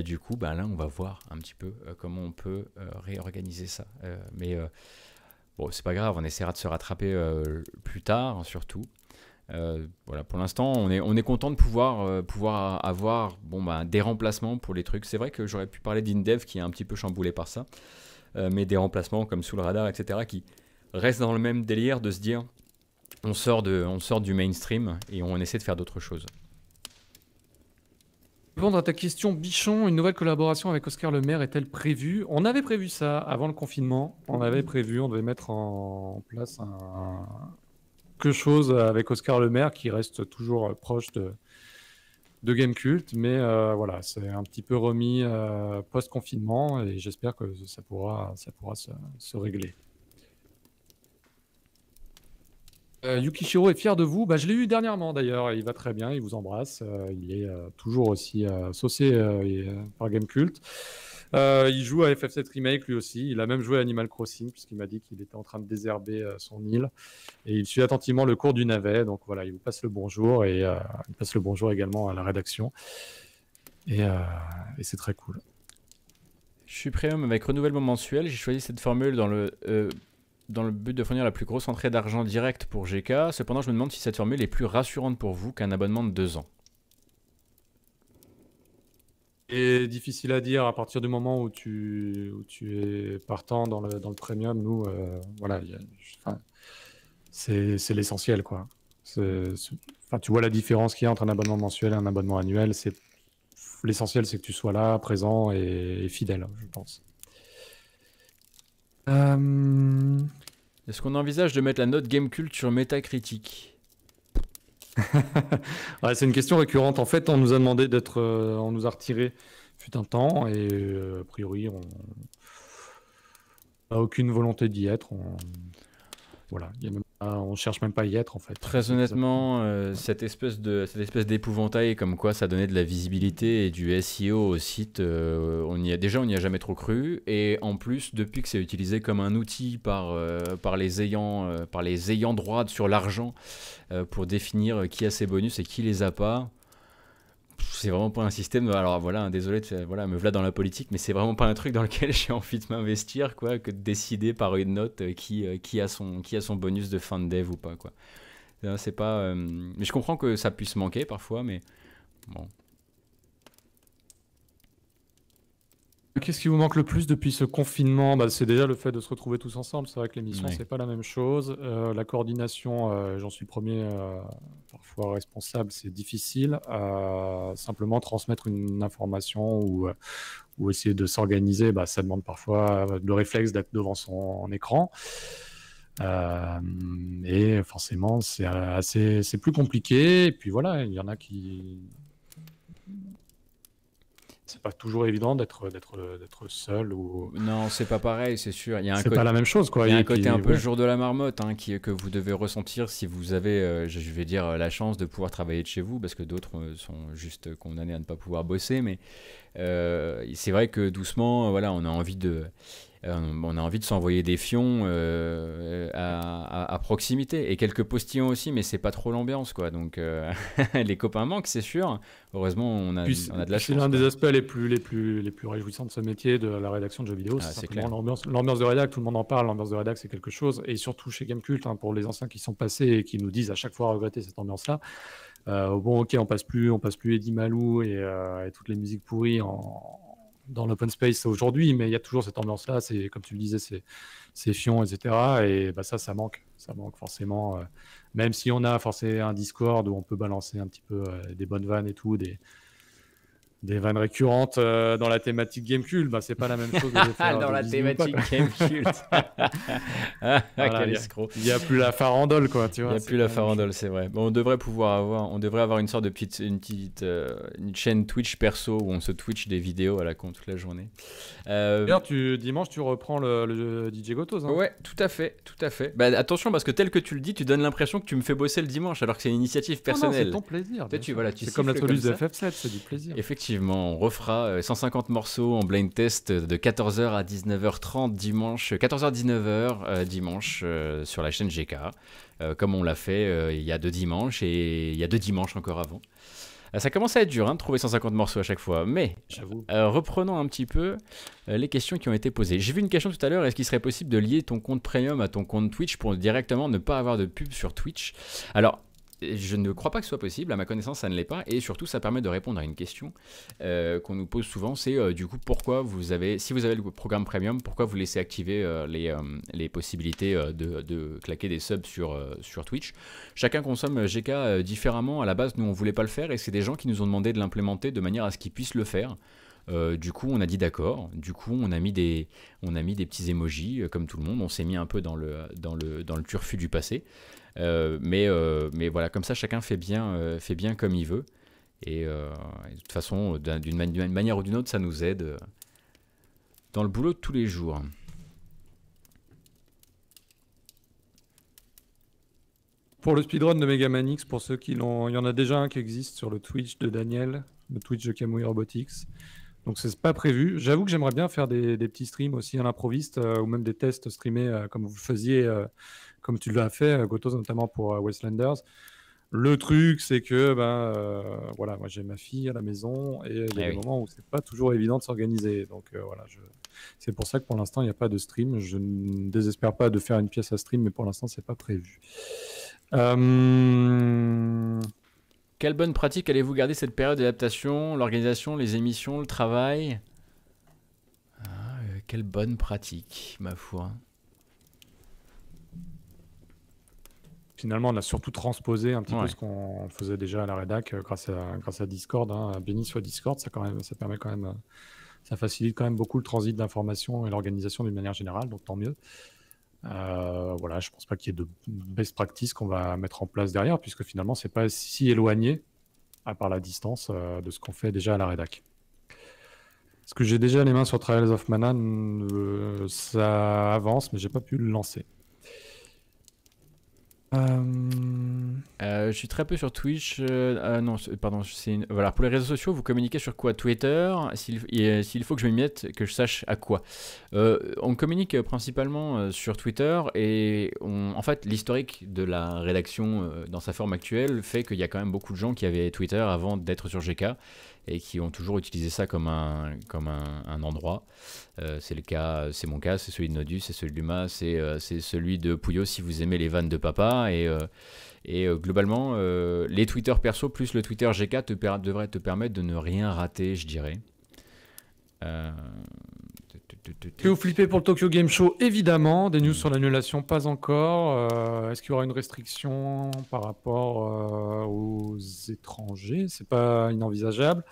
Speaker 1: du coup, bah, là, on va voir un petit peu comment on peut réorganiser ça. mais bon, c'est pas grave. On essaiera de se rattraper plus tard, surtout. Euh, voilà, pour l'instant, on est, on est content de pouvoir, euh, pouvoir avoir bon, bah, des remplacements pour les trucs. C'est vrai que j'aurais pu parler d'InDev qui est un petit peu chamboulé par ça, euh, mais des remplacements comme Sous le Radar, etc., qui restent dans le même délire de se dire on sort, de, on sort du mainstream et on essaie de faire d'autres
Speaker 2: choses. Répondre à ta question, Bichon, une nouvelle collaboration avec Oscar Le Maire est-elle prévue On avait prévu ça avant le confinement. On avait prévu, on devait mettre en place un, quelque chose avec Oscar Le Maire qui reste toujours proche de, de Game Cult, mais euh, voilà, c'est un petit peu remis euh, post-confinement et j'espère que ça pourra, ça pourra se, régler. Euh, Yukishiro est fier de vous. Bah, je l'ai eu dernièrement d'ailleurs. Il va très bien. Il vous embrasse. Euh, il est toujours aussi saucé par Game Cult. Euh, il joue à FF7 Remake lui aussi. Il a même joué à Animal Crossing puisqu'il m'a dit qu'il était en train de désherber euh, son île. Et il suit attentivement le cours du navet. Donc voilà, il vous passe le bonjour et euh, il passe le bonjour également à la rédaction. Et, et c'est très cool.
Speaker 1: Je suis premium avec renouvellement mensuel. J'ai choisi cette formule dans le, dans le but de fournir la plus grosse entrée d'argent directe pour GK. Cependant, je me demande si cette formule est plus rassurante pour vous qu'un abonnement de deux ans
Speaker 2: difficile à dire à partir du moment où tu, tu es partant dans le, dans le premium. Nous, euh, voilà, c'est l'essentiel, quoi. enfin, tu vois la différence qu'il y a entre un abonnement mensuel et un abonnement annuel. C'est l'essentiel, c'est que tu sois là, présent et, fidèle, je pense. Euh,
Speaker 1: est-ce qu'on envisage de mettre la note Game culture sur Metacritic
Speaker 2: <laughs> c'est une question récurrente. En fait, on nous a demandé d'être. Euh, on nous a retiré fut un temps et euh, a priori, on n'a aucune volonté d'y être. Voilà, on ah, on cherche même pas à y être en fait. Très
Speaker 1: honnêtement, euh, cette espèce de cette espèce d'épouvantail comme quoi ça donnait de la visibilité et du SEO au site, euh, on y a déjà on n'y a jamais trop cru et en plus depuis que c'est utilisé comme un outil par euh, les ayants par les ayants droit sur l'argent pour définir qui a ses bonus et qui les a pas, c'est vraiment pas un système. Alors voilà, désolé, voilà, me voilà dans la politique, mais c'est vraiment pas un truc dans lequel <laughs> j'ai envie de m'investir, quoi, que de décider par une note euh, qui, euh, qui, a son, qui a son bonus de fin de dev ou pas, quoi. C'est pas. Euh, mais je comprends que ça puisse manquer
Speaker 2: parfois, mais bon, Qu'est-ce qui vous manque le plus depuis ce confinement bah, C'est déjà le fait de se retrouver tous ensemble. C'est vrai que l'émission, ce c'est pas la même chose. Euh, la coordination, euh, j'en suis premier, euh, parfois responsable, c'est difficile. simplement transmettre une information ou, ou essayer de s'organiser, bah, ça demande parfois le réflexe d'être devant son écran. et forcément, c'est c'est plus compliqué. Et puis voilà, il y en a qui c'est pas toujours évident d'être
Speaker 1: d'être seul ou non c'est pas pareil c'est sûr il y a un côté, pas la même chose quoi il y a un côté un peu jour de la marmotte hein, qui que vous devez ressentir si vous avez euh, je vais dire la chance de pouvoir travailler de chez vous parce que d'autres euh, sont juste condamnés à ne pas pouvoir bosser mais euh, c'est vrai que doucement voilà on a envie de euh, on a envie de s'envoyer des fions euh, à, proximité et quelques postillons aussi, mais c'est pas trop l'ambiance quoi. Donc euh, <laughs> les copains manquent, c'est sûr. Heureusement, on a, on a de la chance. C'est l'un des aspects
Speaker 2: les plus, les, plus, les plus réjouissants de ce métier, de la rédaction de jeux vidéo. Ah, c'est c'est l'ambiance de rédac, tout le monde en parle. L'ambiance de rédac, c'est quelque chose. Et surtout chez Gamecult, hein, pour les anciens qui sont passés et qui nous disent à chaque fois regretter cette ambiance-là. bon, ok, on passe plus, on passe plus Eddie Malou et, et toutes les musiques pourries en, dans l'open space aujourd'hui, mais il y a toujours cette ambiance-là. C'est comme tu le disais, c'est fion, etc. Et bah, ça, ça manque, ça manque forcément. Euh, même si on a forcément un Discord où on peut balancer un petit peu euh, des bonnes vannes et tout, des, des vannes récurrentes euh, dans la thématique Gamecube, bah, c'est pas la même chose. Que <laughs> dans la thématique Gamecube. <laughs> Ah, il n'y a, plus la farandole, quoi. Tu vois, il n'y a plus la farandole,
Speaker 1: c'est vrai. Bon, on devrait pouvoir avoir, on devrait avoir une sorte de petite, une petite euh, une chaîne Twitch perso où on se Twitch des vidéos à la con toute la journée. Euh, D'ailleurs, tu, dimanche, tu reprends le, DJ Gotos. Hein. Ouais, tout à fait, tout à fait. Bah, attention, parce que tel que tu le dis, tu donnes l'impression que tu me fais bosser le dimanche, alors que c'est une initiative ah personnelle. c'est ton plaisir. c'est comme la solution de FF7, c'est du plaisir. Effectivement. On refera 150 euh, morceaux en blind test de 14h à 19h30 dimanche, 14h-19h euh, dimanche euh, sur la chaîne GK, comme on l'a fait il y a deux dimanches et il y a deux dimanches encore avant. Ça commence à être dur hein, de trouver 150 morceaux à chaque fois, mais reprenons un petit peu les questions qui ont été posées. J'ai vu une question tout à l'heure, est-ce qu'il serait possible de lier ton compte Premium à ton compte Twitch pour directement ne pas avoir de pub sur Twitch Alors, je ne crois pas que ce soit possible, à ma connaissance ça ne l'est pas, et surtout ça permet de répondre à une question euh, qu'on nous pose souvent, c'est euh, du coup pourquoi vous avez, si vous avez le programme premium, pourquoi vous laissez activer euh, les, possibilités de, claquer des subs sur, sur Twitch Chacun consomme GK différemment, à la base nous on ne voulait pas le faire, et c'est des gens qui nous ont demandé de l'implémenter de manière à ce qu'ils puissent le faire. du coup, on a dit d'accord. Du coup, on a mis des, on a mis des petits emojis comme tout le monde. On s'est mis un peu dans le, dans le, dans le turfu du passé. Euh, mais, euh, mais voilà, comme ça, chacun fait bien, euh, fait bien comme il veut. Et, de toute façon, d'une manière ou d'une autre, ça nous aide
Speaker 2: dans le boulot de tous les jours. Pour le speedrun de Megaman X, pour ceux qui l'ont, il y en a déjà un qui existe sur le Twitch de Daniel, le Twitch de Camouille Robotics. Donc c'est pas prévu. J'avoue que j'aimerais bien faire des, petits streams aussi à l'improviste ou même des tests streamés comme vous le faisiez comme tu l'as fait, euh, Gotos, notamment pour euh, Westlanders. Le truc, c'est que, ben, voilà, moi j'ai ma fille à la maison et il y a ah des moments où c'est pas toujours évident de s'organiser. Donc voilà, c'est pour ça que pour l'instant il n'y a pas de stream. Je ne désespère pas de faire une pièce à stream, mais pour l'instant c'est pas prévu. Quelle bonne
Speaker 1: pratique allez-vous garder cette période d'adaptation, l'organisation, les émissions, le travail
Speaker 2: ah, Quelle bonne pratique, ma foi. finalement, on a surtout transposé un petit peu ce qu'on faisait déjà à la rédac euh, grâce à, grâce à Discord. Hein, Béni soit Discord, ça, quand même, ça permet quand même, euh, ça facilite quand même beaucoup le transit d'informations et l'organisation d'une manière générale, donc tant mieux. Je euh, voilà, je pense pas qu'il y ait de best practice qu'on va mettre en place derrière, puisque finalement, c'est pas si éloigné, à part la distance, de ce qu'on fait déjà à la rédac. Ce que j'ai déjà les mains sur Trials of Mana, ça avance, mais j'ai pas pu le lancer.
Speaker 1: Euh, euh, je suis très peu sur Twitch. Euh, non, pardon. Voilà, pour les réseaux sociaux, vous communiquez sur quoi Twitter S'il faut que je m'y mette, que je sache à quoi. on communique principalement sur Twitter et en fait, l'historique de la rédaction dans sa forme actuelle fait qu'il y a quand même beaucoup de gens qui avaient Twitter avant d'être sur GK et qui ont toujours utilisé ça comme un, comme un, endroit. Euh, c'est le cas, c'est mon cas, c'est celui de Nodus, c'est celui de Luma, c'est euh, celui de Puyo si vous aimez les vannes de papa. Et, euh, globalement, les Twitter perso plus le Twitter GK te devraient te permettre de ne rien rater, je dirais.
Speaker 2: Que vous flippez pour le Tokyo Game Show, évidemment. Des news sur l'annulation, pas encore. Euh, est-ce qu'il y aura une restriction par rapport euh, aux étrangers C'est pas inenvisageable.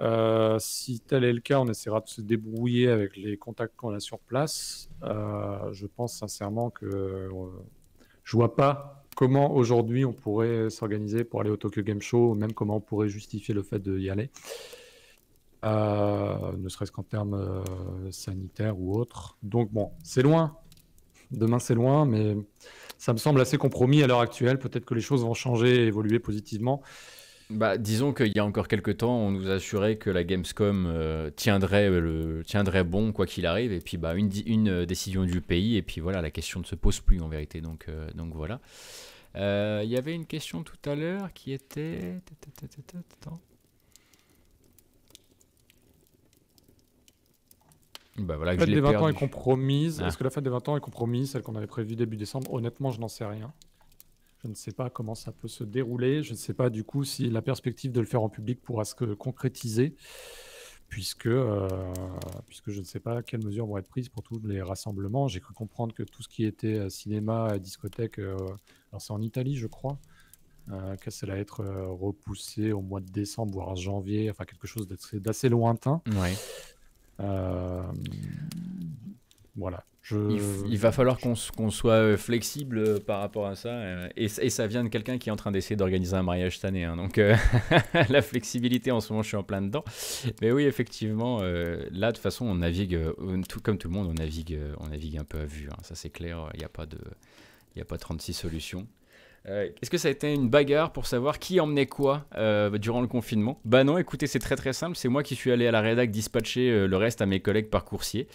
Speaker 2: Euh, si tel est le cas, on essaiera de se débrouiller avec les contacts qu'on a sur place. je pense sincèrement que je vois pas comment aujourd'hui on pourrait s'organiser pour aller au Tokyo Game Show, même comment on pourrait justifier le fait d'y aller. Euh, ne serait-ce qu'en termes euh, sanitaires ou autres. Donc bon, c'est loin. Demain, c'est loin, mais ça me semble assez compromis à l'heure actuelle. Peut-être que les choses vont changer et évoluer positivement. Bah,
Speaker 1: disons qu'il y a encore quelques temps, on nous assurait que la Gamescom euh, tiendrait, tiendrait bon quoi qu'il arrive, et puis bah, une, décision du pays, et puis voilà, la question ne se pose plus en vérité. Donc, donc voilà. Il y avait une question tout à l'heure qui était... Bah la fête des 20 ans est
Speaker 2: compromise. Est-ce ah. que la fête des 20 ans est compromise, celle qu'on avait prévue début décembre Honnêtement, je n'en sais rien. Je ne sais pas comment ça peut se dérouler. Je ne sais pas du coup si la perspective de le faire en public pourra se concrétiser, puisque, euh, puisque je ne sais pas quelles mesures vont être prises pour tous les rassemblements. J'ai cru comprendre que tout ce qui était euh, cinéma, discothèque, euh, c'est en Italie, je crois, euh, que ça être repoussé au mois de décembre, voire janvier, enfin quelque chose d'assez, lointain. Oui. Euh, voilà. Il, va
Speaker 1: falloir qu'on soit euh, flexible euh, par rapport à ça. Et, ça vient de quelqu'un qui est en train d'essayer d'organiser un mariage cette année. Hein, donc <laughs> la flexibilité, en ce moment, je suis en plein dedans. Mais oui, effectivement, là, de toute façon, on navigue, tout, comme tout le monde, on navigue, on navigue un peu à vue. Hein, ça, c'est clair. Il n'y a, pas de, a pas 36 solutions. Euh, est-ce que ça a été une bagarre pour savoir qui emmenait quoi euh, durant le confinement Bah non, écoutez, c'est très très simple. C'est moi qui suis allé à la rédac dispatcher euh, le reste à mes collègues par coursier.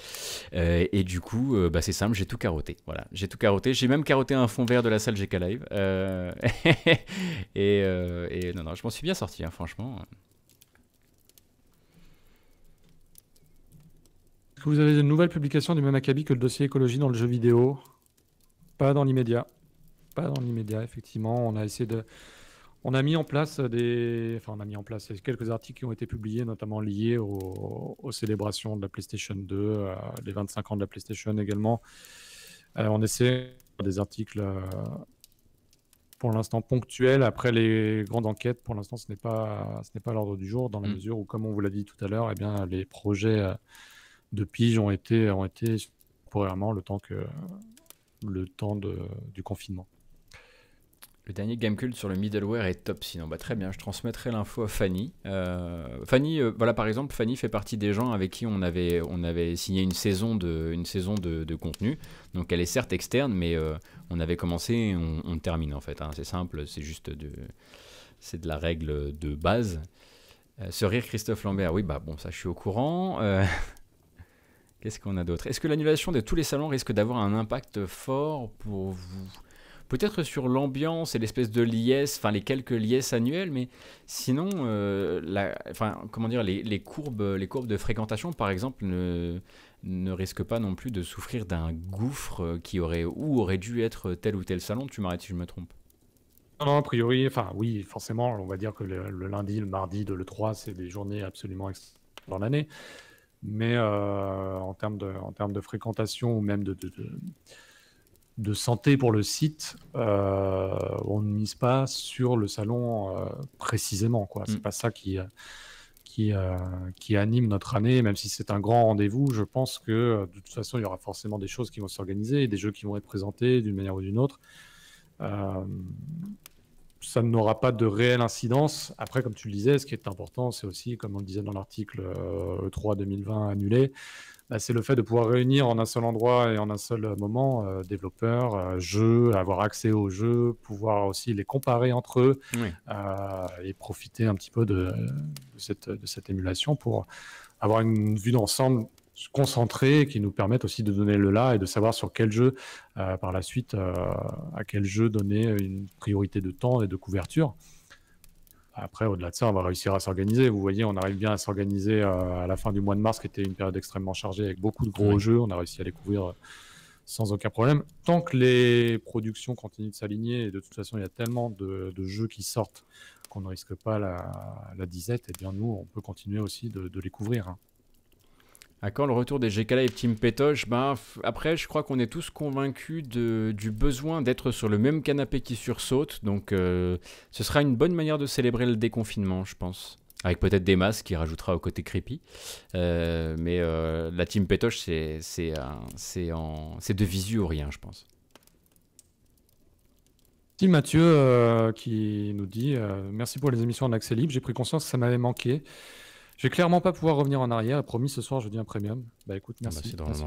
Speaker 1: et du coup, bah, c'est simple, j'ai tout carotté. Voilà, j'ai tout carotté. J'ai même carotté un fond vert de la salle GK Live. <laughs> et, non, non, je m'en suis bien sorti,
Speaker 2: hein, franchement. Est-ce que vous avez une nouvelle publication du même acabit que le dossier écologie dans le jeu vidéo Pas dans l'immédiat pas dans l'immédiat, effectivement. On a essayé de. On a mis en place des. Enfin, on a mis en place quelques articles qui ont été publiés, notamment liés aux, célébrations de la PlayStation 2, euh, les 25 ans de la PlayStation également. Euh, on essaie des articles euh, pour l'instant ponctuels. Après les grandes enquêtes, pour l'instant, ce n'est pas, ce n'est pas l'ordre du jour, dans la mm. mesure où, comme on vous l'a dit tout à l'heure, et eh bien, les projets de pige ont été, ont été temporairement le temps que le temps de, du confinement.
Speaker 1: Le dernier Gamecult sur le middleware est top, sinon bah très bien, je transmettrai l'info à Fanny. Euh, Fanny, euh, voilà par exemple, Fanny fait partie des gens avec qui on avait, on avait signé une saison, de, une saison de, contenu. Donc elle est certes externe, mais euh, on avait commencé, on, termine en fait. Hein. C'est simple, c'est juste de, c'est de la règle de base. Ce rire Christophe Lambert, oui bah bon ça je suis au courant. <laughs> Qu'est-ce qu'on a d'autre Est-ce que l'annulation de tous les salons risque d'avoir un impact fort pour vous peut-être sur l'ambiance et l'espèce de liesse, enfin les quelques liesses annuelles, mais sinon, euh, la, enfin, comment dire, les, courbes, les courbes de fréquentation, par exemple, ne, ne risquent pas non plus de souffrir d'un gouffre qui aurait ou aurait dû être tel ou tel salon. Tu m'arrêtes si je me trompe.
Speaker 2: Non, a priori, enfin oui, forcément, on va dire que le, lundi, le mardi de l'E3, c'est des journées absolument dans l'année. Mais euh, en termes de, en termes de fréquentation ou même de de santé pour le site, euh, on ne mise pas sur le salon euh, précisément. Ce C'est mm. pas ça euh, qui, anime notre année, même si c'est un grand rendez-vous. Je pense que de toute façon, il y aura forcément des choses qui vont s'organiser, des jeux qui vont être présentés d'une manière ou d'une autre. ça n'aura pas de réelle incidence. Après, comme tu le disais, ce qui est important, c'est aussi, comme on le disait dans l'article 3 2020 e annulé, bah, c'est le fait de pouvoir réunir en un seul endroit et en un seul moment euh, développeurs, euh, jeux, avoir accès aux jeux, pouvoir aussi les comparer entre eux euh, et profiter un petit peu de, cette, émulation pour avoir une vue d'ensemble concentrée qui nous permette aussi de donner le là et de savoir sur quel jeu par la suite à quel jeu donner une priorité de temps et de couverture après, au-delà de ça, on va réussir à s'organiser. Vous voyez, on arrive bien à s'organiser euh, à la fin du mois de mars, qui était une période extrêmement chargée avec beaucoup de gros jeux. On a réussi à les couvrir euh, sans aucun problème. Tant que les productions continuent de s'aligner, et de toute façon, il y a tellement de, jeux qui sortent qu'on ne risque pas la, disette, et eh bien nous, on peut continuer aussi de, les couvrir. Hein. Ah, quand le retour
Speaker 1: des GKLA et Team Pétoche ben, Après, je crois qu'on est tous convaincus de, du besoin d'être sur le même canapé qui sursaute. Donc, euh, ce sera une bonne manière de célébrer le déconfinement, je pense. Avec peut-être des masques qui rajoutera au côté creepy. Euh, mais euh, la Team Pétoche, c'est de visu ou rien, je pense.
Speaker 2: Si Mathieu qui nous dit Merci pour les émissions en accès libre, j'ai pris conscience que ça m'avait manqué. Je vais clairement pas pouvoir revenir en arrière. promis, ce soir, je un premium. Bah écoute, ah bah, merci. merci,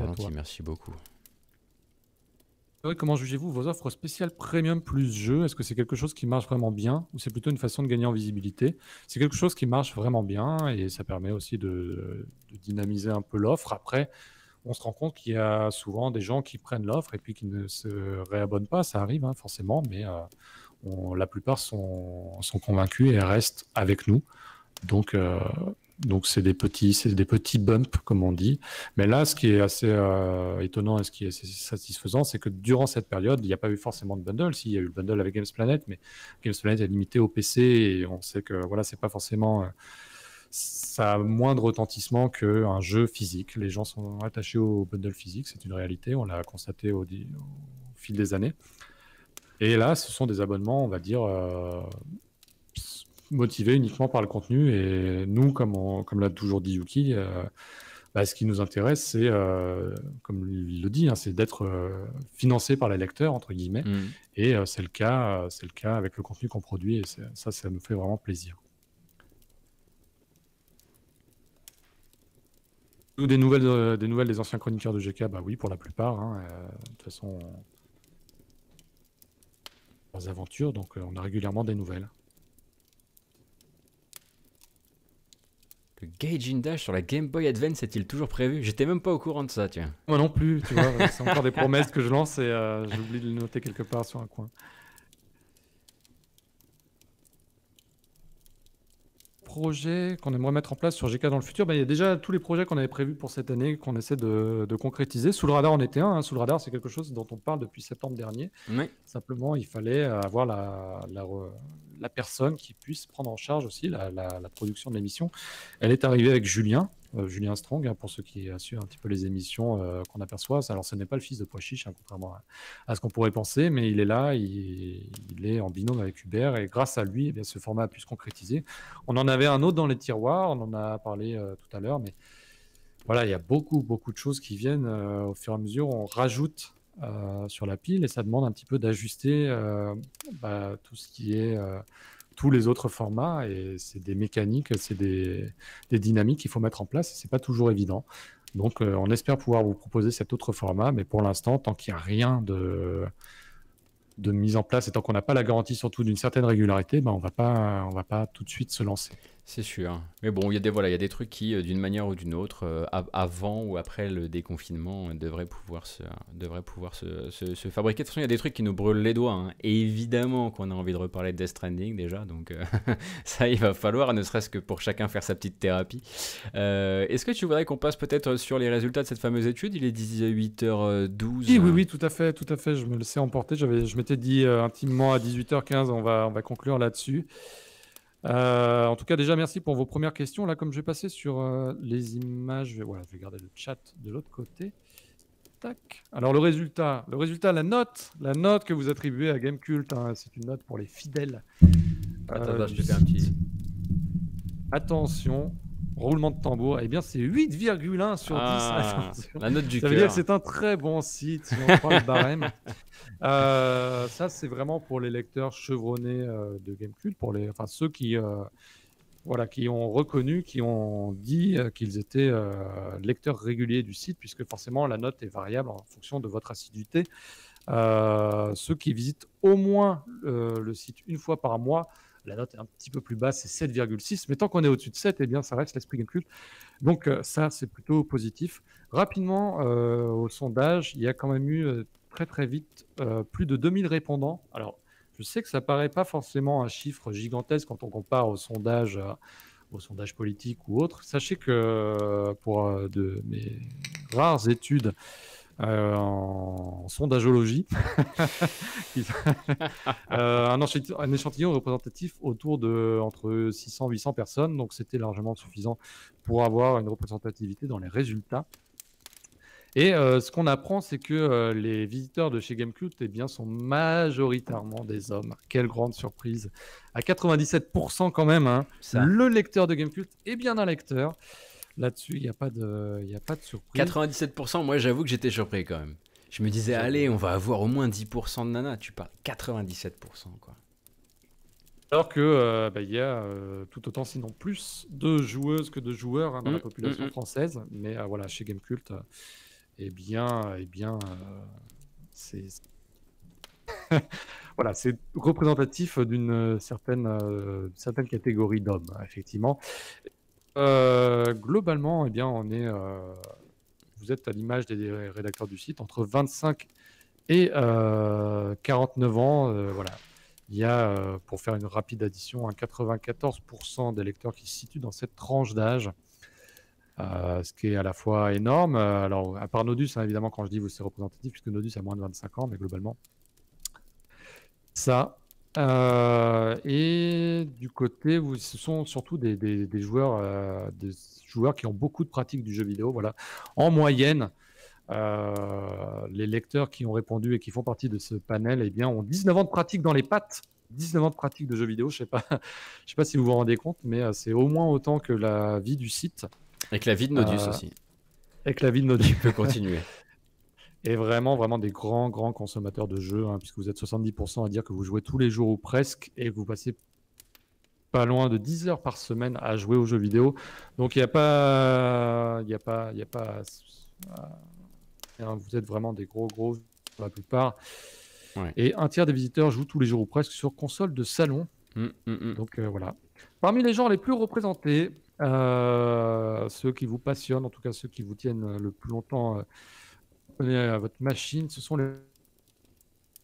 Speaker 2: à toi. beaucoup. Ah comment jugez-vous vos offres spéciales premium plus jeu Est-ce que c'est quelque chose qui marche vraiment bien ou c'est plutôt une façon de gagner en visibilité C'est quelque chose qui marche vraiment bien et ça permet aussi de, dynamiser un peu l'offre. Après, on se rend compte qu'il y a souvent des gens qui prennent l'offre et puis qui ne se réabonnent pas. Ça arrive hein, forcément, mais euh, la plupart sont, convaincus et restent avec nous. Donc, euh, donc c'est des petits, c'est des petits bumps comme on dit. Mais là, ce qui est assez euh, étonnant et ce qui est assez satisfaisant, c'est que durant cette période, il n'y a pas eu forcément de bundle. S'il y a eu le bundle avec Games Planet, mais Games Planet est limité au PC et on sait que voilà, c'est pas forcément ça euh, a moins de retentissement qu'un jeu physique. Les gens sont attachés au bundle physique, c'est une réalité. On l'a constaté au, fil des années. Et là, ce sont des abonnements, on va dire. Euh, motivé uniquement par le contenu. Et nous, comme, comme l'a toujours dit Yuki, euh, bah, ce qui nous intéresse, c'est, euh, comme il le dit, hein, c'est d'être euh, financé par les lecteurs, entre guillemets. Mm. Et c'est, le cas, c'est le cas avec le contenu qu'on produit. Et ça, ça nous fait vraiment plaisir. Ou des nouvelles, des nouvelles des anciens chroniqueurs de GK, bah oui, pour la plupart. Hein, de toute façon, on... leurs aventures, donc on a régulièrement des nouvelles.
Speaker 1: Le Gaijin Dash sur la Game Boy Advance est-il toujours prévu J'étais même pas au courant de ça, tiens. Moi non plus, tu vois. c'est encore des promesses que
Speaker 2: je lance et euh, j'oublie de le noter quelque part sur un coin. projets qu'on aimerait mettre en place sur GK dans le futur, ben, il y a déjà tous les projets qu'on avait prévus pour cette année, qu'on essaie de, concrétiser. Sous le radar on était un. Hein. Sous le radar, c'est quelque chose dont on parle depuis septembre dernier. Simplement, il fallait avoir la, personne qui puisse prendre en charge aussi la, la production de l'émission. Elle est arrivée avec Julien, euh, Julien Strong, hein, pour ceux qui assurent un petit peu les émissions euh, qu'on aperçoit. Alors, ce n'est pas le fils de Poichiche, hein, contrairement à, ce qu'on pourrait penser, mais il est là, il, est en binôme avec Hubert, et grâce à lui, eh bien, ce format a pu se concrétiser. On en avait un autre dans les tiroirs, on en a parlé euh, tout à l'heure, mais voilà, il y a beaucoup, beaucoup de choses qui viennent au fur et à mesure. On rajoute sur la pile et ça demande un petit peu d'ajuster bah, tout ce qui est tous les autres formats. Et c'est des mécaniques, c'est des, dynamiques qu'il faut mettre en place. C'est pas toujours évident. Donc, euh, on espère pouvoir vous proposer cet autre format, mais pour l'instant, tant qu'il n'y a rien de, de mise en place et tant qu'on n'a pas la garantie, surtout d'une certaine régularité, ben, on va on va pas tout de suite se lancer. C'est sûr.
Speaker 1: Mais bon, il y a des voilà, il y a des trucs qui, euh, d'une manière ou d'une autre, euh, avant ou après le déconfinement, euh, devraient pouvoir se, pouvoir se, fabriquer. De toute façon, il y a des trucs qui nous brûlent les doigts. Hein. Et évidemment qu'on a envie de reparler de Death Stranding déjà. Donc <laughs> ça, il va falloir, ne serait-ce que pour chacun faire sa petite thérapie. Est-ce que tu voudrais qu'on passe peut-être sur les résultats de
Speaker 2: cette fameuse étude Il est 18h12. Oui, oui, oui, tout à fait, tout à fait. Je me laissais emporter. Je m'étais dit intimement à 18h15, on va, on va conclure là-dessus. Euh, en tout cas, déjà, merci pour vos premières questions. Là, comme je vais passer sur euh, les images, je vais, voilà, je vais garder le chat de l'autre côté. Tac. Alors, le résultat, le résultat, la note, la note que vous attribuez à Gamecult, hein, c'est une note pour les fidèles. Euh, Attention, Roulement de tambour, et eh bien c'est 8,1 sur 10. Ah, <laughs> la note du Ça veut dire que c'est un très bon site, <laughs> euh, ça, c'est vraiment pour les lecteurs chevronnés euh, de Gamecube, pour les, enfin ceux qui, euh, voilà, qui ont reconnu, qui ont dit qu'ils étaient lecteurs réguliers du site, puisque forcément la note est variable en fonction de votre assiduité. ceux qui visitent au moins le site une fois par mois la note est un petit peu plus basse, c'est 7,6. Mais tant qu'on est au-dessus de 7, eh bien, ça reste l'esprit d'un Donc euh, ça, c'est plutôt positif. Rapidement, euh, au sondage, il y a quand même eu euh, très très vite plus de 2000 répondants. Alors, je sais que ça paraît pas forcément un chiffre gigantesque quand on compare au sondage, au sondage politique ou autre. Sachez que pour de mes rares études, euh, en, sondageologie, <laughs> <laughs> euh, un, échantillon représentatif autour de entre 600 800 personnes, donc c'était largement suffisant pour avoir une représentativité dans les résultats. Et euh, ce qu'on apprend, c'est que les visiteurs de chez Gamecube eh bien, sont majoritairement des hommes. Quelle grande surprise! À 97% quand même, hein. le lecteur de Gamecube est bien un lecteur. Là-dessus, il n'y a, pas de, a pas de surprise.
Speaker 1: 97%, moi j'avoue que j'étais surpris quand même. Je me disais, allez, on va avoir au moins 10% de nana. Tu parles
Speaker 2: 97%, quoi. Alors que euh, bah, il y a euh, tout autant, sinon plus, de joueuses que de joueurs hein, dans mmh, la population mmh, mmh. française. Mais euh, voilà, chez Gamecult, eh bien, eh bien c'est. <laughs> voilà, c'est représentatif d'une certaine, certaine catégorie d'hommes, hein, effectivement. Euh, globalement, eh bien, on est, euh, vous êtes à l'image des rédacteurs du site, entre 25 et 49 euh, ans. voilà. Il y a, pour faire une rapide addition, un 94% des lecteurs qui se situent dans cette tranche d'âge. ce qui est à la fois énorme. Alors, à part Nodus, hein, évidemment, quand je dis vous, c'est représentatif, puisque Nodus a moins de 25 ans, mais globalement, ça, euh, et du côté, vous, ce sont surtout des, joueurs, euh, des joueurs qui ont beaucoup de pratiques du jeu vidéo. Voilà. En moyenne, euh, les lecteurs qui ont répondu et qui font partie de ce panel eh bien, ont 19 ans de pratique dans les pattes. 19 ans de pratique de jeux vidéo, je ne sais, pas, <laughs> je sais pas si vous vous rendez compte, mais c'est au moins autant que la vie du site. Et que la vie de Nodus aussi. Et que la vie de Nodus peut continuer. <laughs> et vraiment, vraiment des grands, grands consommateurs de jeux, hein, puisque vous êtes 70% à dire que vous jouez tous les jours ou presque, et que vous passez pas loin de 10 heures par semaine à jouer aux jeux vidéo. Donc il n'y a pas... Il a pas... Il a pas... Hein, vous êtes vraiment des gros, gros, pour la plupart. Et un tiers des visiteurs jouent tous les jours ou presque sur console de salon. Mmh, mmh, mmh. Donc euh, voilà. Parmi les gens les plus représentés, euh, ceux qui vous passionnent, en tout cas ceux qui vous tiennent le plus longtemps... Euh, à euh, votre machine, ce sont les...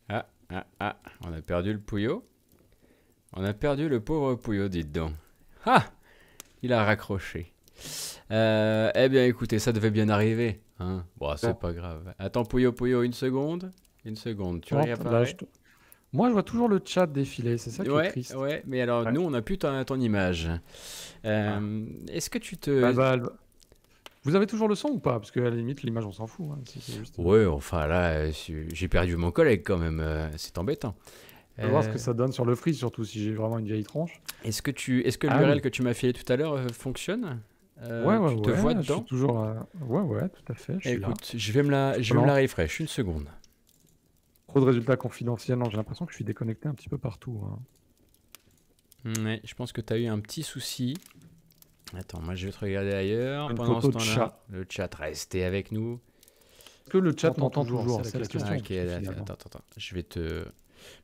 Speaker 2: Ah, ah,
Speaker 1: ah, on a perdu le Pouillot. On a perdu le pauvre Pouillot, dites donc. Ah Il a raccroché. Euh, eh bien, écoutez, ça devait bien arriver. Hein bon, c'est pas grave. Attends, Pouillot, Pouillot, une seconde. Une seconde, tu
Speaker 2: moi, je vois toujours le chat défiler, c'est ça qui est triste. Ouais,
Speaker 1: mais alors, nous, on a plus ton, ton image.
Speaker 2: Euh, ah. Est-ce que tu te... Bah, vous avez toujours le son ou pas Parce qu'à la limite, l'image, on s'en fout. Hein, euh,
Speaker 1: oui, enfin là, euh, j'ai perdu mon collègue quand même. Euh, c'est embêtant.
Speaker 2: On va voir ce que ça donne sur le freeze, surtout si j'ai vraiment une vieille tranche.
Speaker 1: Est-ce que, tu, est que ah l'URL que tu m'as filé tout à l'heure fonctionne euh, ouais, ouais, tu te vois dedans.
Speaker 2: toujours Ouais, ouais, tout à fait. Je Écoute, je vais me la, je vais me la refresh une seconde. Trop de résultats confidentiels. J'ai l'impression que je suis déconnecté un petit peu partout.
Speaker 1: Hein. je pense que tu as eu un petit souci. Attends, moi je vais te regarder ailleurs. Pendant ce temps-là, le chat, restez avec nous.
Speaker 2: Est-ce que le chat m'entend toujours, C'est la question. Ah, attends,
Speaker 1: attends, attends, Je vais te.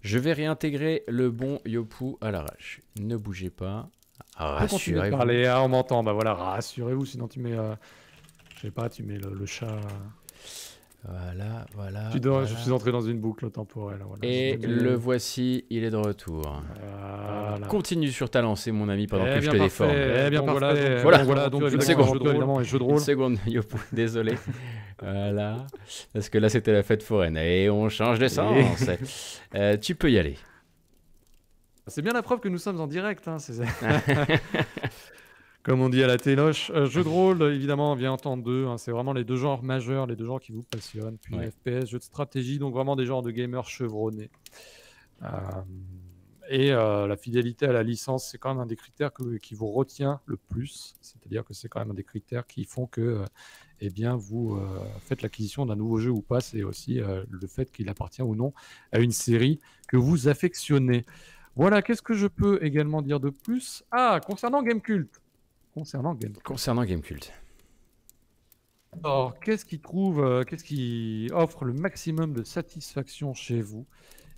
Speaker 1: Je vais réintégrer le bon Yopou à l'arrache. Ne bougez pas. Rassurez-vous. Parler, hein,
Speaker 2: on m'entend. Bah voilà, rassurez-vous. Sinon tu mets, euh, je sais pas, tu mets le chat. Voilà, voilà. Je, suis, entré dans une boucle temporelle. Voilà. Et le
Speaker 1: voici, il est de retour. Continue sur ta lancée, mon ami, pendant eh que je te déforme. Eh bien, parfait. voilà, donc, voilà, donc, donc une seconde, jeu de rôle. Une seconde, <laughs> Yopou, désolé. voilà, parce que là, c'était la fête foraine. Et on change de euh,
Speaker 2: tu peux y aller. C'est bien la preuve que nous sommes en direct. Hein, <laughs> comme on dit à la téloche. Euh, jeu de rôle, évidemment, on vient entendre deux. Hein. c'est vraiment les deux genres majeurs, les deux genres qui vous passionnent. Puis FPS, jeu de stratégie, donc vraiment des genres de gamers chevronnés. Euh, et euh, la fidélité à la licence, c'est quand même un des critères qui vous retient le plus. C'est-à-dire que c'est quand même un des critères qui font que eh bien, vous faites l'acquisition d'un nouveau jeu ou pas. C'est aussi le fait qu'il appartient ou non à une série que vous affectionnez. Voilà, qu'est-ce que je peux également dire de plus Ah, concernant Gamecult, concernant Gamecult. Alors, qu'est-ce qui trouve, euh, qu'est-ce qui offre le maximum de satisfaction chez vous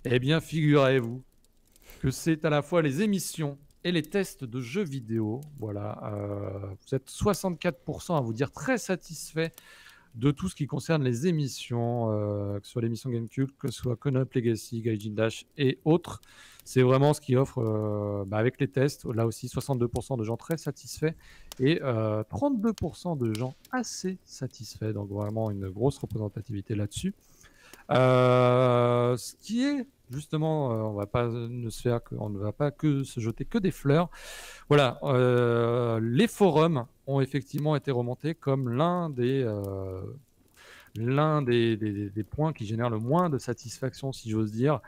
Speaker 2: Eh bien, figurez-vous que c'est à la fois les émissions et les tests de jeux vidéo. Voilà, euh, vous êtes 64% à vous dire très satisfait de tout ce qui concerne les émissions, euh, que ce soit l'émission Gamecube, que ce soit Conop Legacy, Gaijin Dash et autres. C'est vraiment ce qui offre, euh, bah, avec les tests, là aussi 62% de gens très satisfaits et 32% euh, de gens assez satisfaits. Donc vraiment une grosse représentativité là-dessus. Euh, ce qui est justement, euh, on va pas ne se faire ne va pas que se jeter que des fleurs. Voilà, euh, les forums ont effectivement été remontés comme l'un des l'un des, points qui génèrent le moins de satisfaction, si j'ose dire.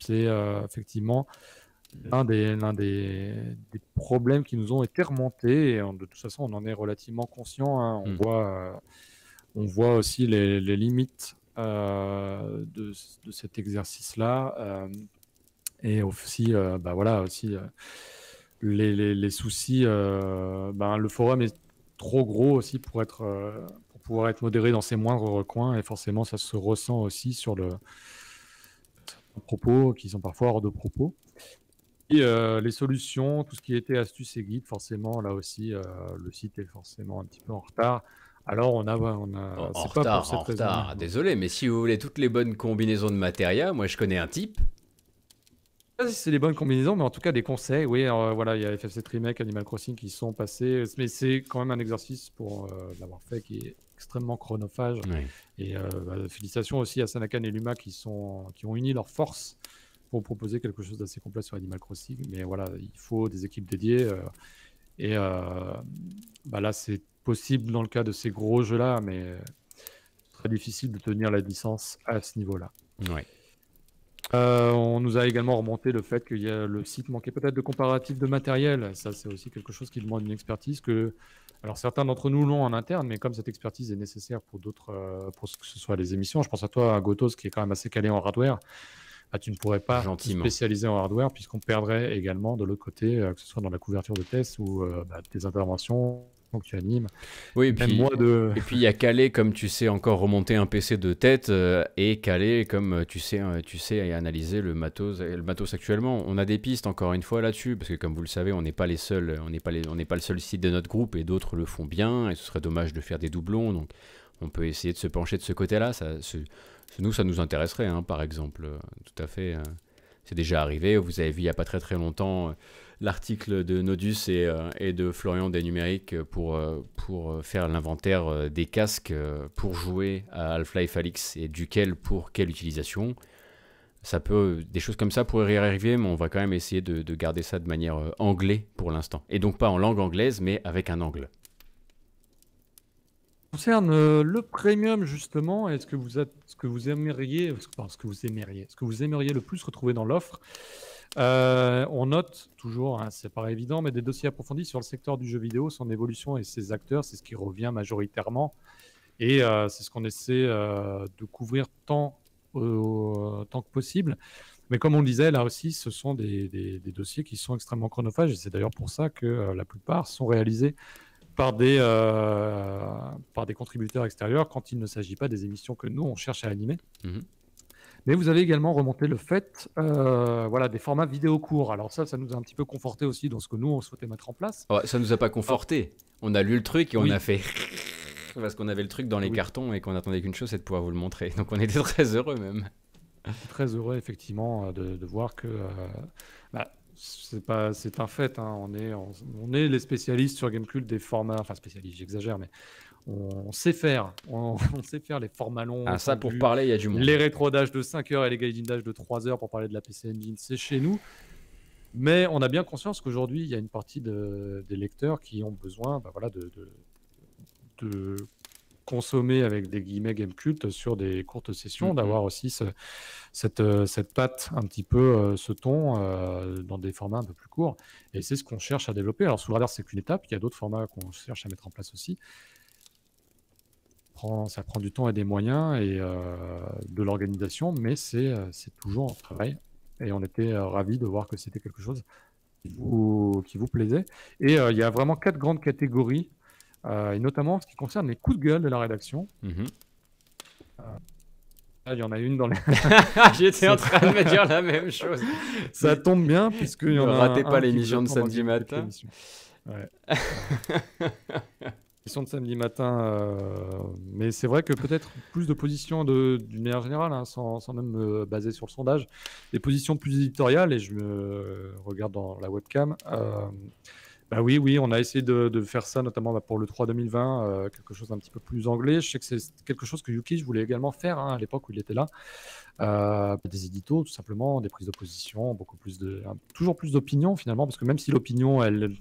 Speaker 2: C'est effectivement l'un des, des, des, problèmes qui nous ont été remontés. Et de toute façon, on en est relativement conscient. Hein. On mmh. voit on voit aussi les, limites euh, de, cet exercice-là euh, et aussi, euh, bah voilà, aussi les, soucis. Ben, le forum est trop gros aussi pour pour pouvoir être modéré dans ses moindres recoins et forcément ça se ressent aussi sur le propos qui sont parfois hors de propos. Et les solutions, tout ce qui était astuces et guides, forcément, là aussi, le site est forcément un petit peu en retard. Alors on a, on a en pas retard, en retard.
Speaker 1: Désolé, mais si vous voulez toutes les bonnes combinaisons de matériel, moi je connais un type.
Speaker 2: Je ah, pas si c'est les bonnes combinaisons, mais en tout cas des conseils. Oui, euh, voilà, il y a FFC Remake, Animal Crossing qui sont passés, mais c'est quand même un exercice pour euh, l'avoir fait qui est extrêmement chronophage. Et euh, bah, félicitations aussi à Sanakan et Luma qui sont qui ont uni leurs forces pour proposer quelque chose d'assez complet sur Animal Crossing. Mais voilà, il faut des équipes dédiées. et euh, bah là, c'est possible dans le cas de ces gros jeux-là, mais euh, très difficile de tenir la licence à ce niveau-là. Euh, on nous a également remonté le fait que le site manquait peut-être de comparatifs de matériel. Ça, c'est aussi quelque chose qui demande une expertise que, alors certains d'entre nous l'ont en interne, mais comme cette expertise est nécessaire pour d'autres, euh, pour que ce soit les émissions, je pense à toi, à Gotos, qui est quand même assez calé en hardware. Bah, tu ne pourrais pas spécialiser en hardware puisqu'on perdrait également de l'autre côté, que ce soit dans la couverture de tests ou bah, tes interventions donc tu animes. Oui, et puis, et puis
Speaker 1: il y a Calais, comme tu sais encore remonter un PC de tête, euh, et Calais, comme euh, tu sais, euh, tu sais analyser le matos, le matos actuellement. On a des pistes, encore une fois, là-dessus, parce que comme vous le savez, on n'est pas les seuls, on n'est pas, les, on pas le seul site de notre groupe, et d'autres le font bien, et ce serait dommage de faire des doublons, donc on peut essayer de se pencher de ce côté-là. Ça, nous, ça nous intéresserait, hein, par exemple, tout à fait. Hein. C'est déjà arrivé. Vous avez vu il n'y a pas très très longtemps euh, l'article de Nodus euh, et, de Florian des Numériques pour, euh, pour faire l'inventaire des casques pour jouer à Half-Life Alix et duquel pour quelle utilisation. Ça peut, des choses comme ça pourraient arriver, mais on va quand même essayer de, de garder ça de manière anglais pour l'instant. Et donc pas en langue anglaise, mais avec un angle
Speaker 2: concerne euh, le premium justement, est-ce que vous ce que vous aimeriez, parce que vous aimeriez, ce que vous aimeriez le plus retrouver dans l'offre euh, On note toujours, hein, c'est pas évident, mais des dossiers approfondis sur le secteur du jeu vidéo, son évolution et ses acteurs, c'est ce qui revient majoritairement, et euh, c'est ce qu'on essaie de couvrir tant, tant que possible. Mais comme on le disait, là aussi, ce sont des, des dossiers qui sont extrêmement chronophages, et c'est d'ailleurs pour ça que la plupart sont réalisés par des, euh, par des contributeurs extérieurs quand il ne s'agit pas des émissions que nous, on cherche à animer. Mhm. Mais vous avez également remonté le fait euh, voilà, des formats vidéo courts. Alors ça, ça nous a un petit peu conforté aussi dans ce que nous, on souhaitait mettre en place. ça ne nous a pas conforté.
Speaker 1: On a lu le truc et on a fait... Parce qu'on avait le truc dans les cartons et qu'on attendait qu'une chose, c'est de pouvoir vous le montrer. Donc on était <laughs> très heureux même.
Speaker 2: Très heureux effectivement euh, de, voir que... Bah, c'est pas, c'est un fait. Hein. On est, on, est les spécialistes sur Gamecult des formats, enfin spécialistes, j'exagère, mais on, sait faire, <laughs> on, sait faire les formats longs. Ah, ça pour parler, il y a du monde. Les rétrodages de 5 heures et les guiding d'âge de 3 heures pour parler de la PC Engine, c'est chez nous. Mais on a bien conscience qu'aujourd'hui, il y a une partie des lecteurs qui ont besoin, bah, voilà, de, de consommer avec des guillemets game Cult sur des courtes sessions, mhm. d'avoir aussi cette, euh, cette patte, un petit peu euh, ce ton euh, dans des formats un peu plus courts. Et c'est ce qu'on cherche à développer. Alors sous radar, c'est qu'une étape, il y a d'autres formats qu'on cherche à mettre en place aussi ça prend du temps et des moyens et de l'organisation, mais c'est toujours en travail. Et on était ravis de voir que c'était quelque chose qui vous, qui vous plaisait. Et il y a vraiment quatre grandes catégories euh, et notamment en ce qui concerne les coups de gueule de la rédaction. Mhm. Euh, il y en a une dans les. <laughs> Ah, j'étais en train de me dire la même chose. <laughs> Ça tombe bien, puisque. Ne ratez pas l'émission <laughs> de samedi matin. Ouais. L'émission de samedi matin. Mais c'est vrai que peut-être plus de positions d'une manière générale, hein, sans, sans, même me baser sur le sondage, des positions plus éditoriales, et je me regarde dans la webcam. Euh bah oui, oui, on a essayé de, faire ça, notamment bah, pour le 3 2020, euh, quelque chose d'un petit peu plus anglais. Je sais que c'est quelque chose que Yuki, je voulais également faire hein, à l'époque où il était là. Euh, des éditos, tout simplement, des prises d'opposition, beaucoup plus de, toujours plus d'opinion finalement, parce que même si l'opinion, elle,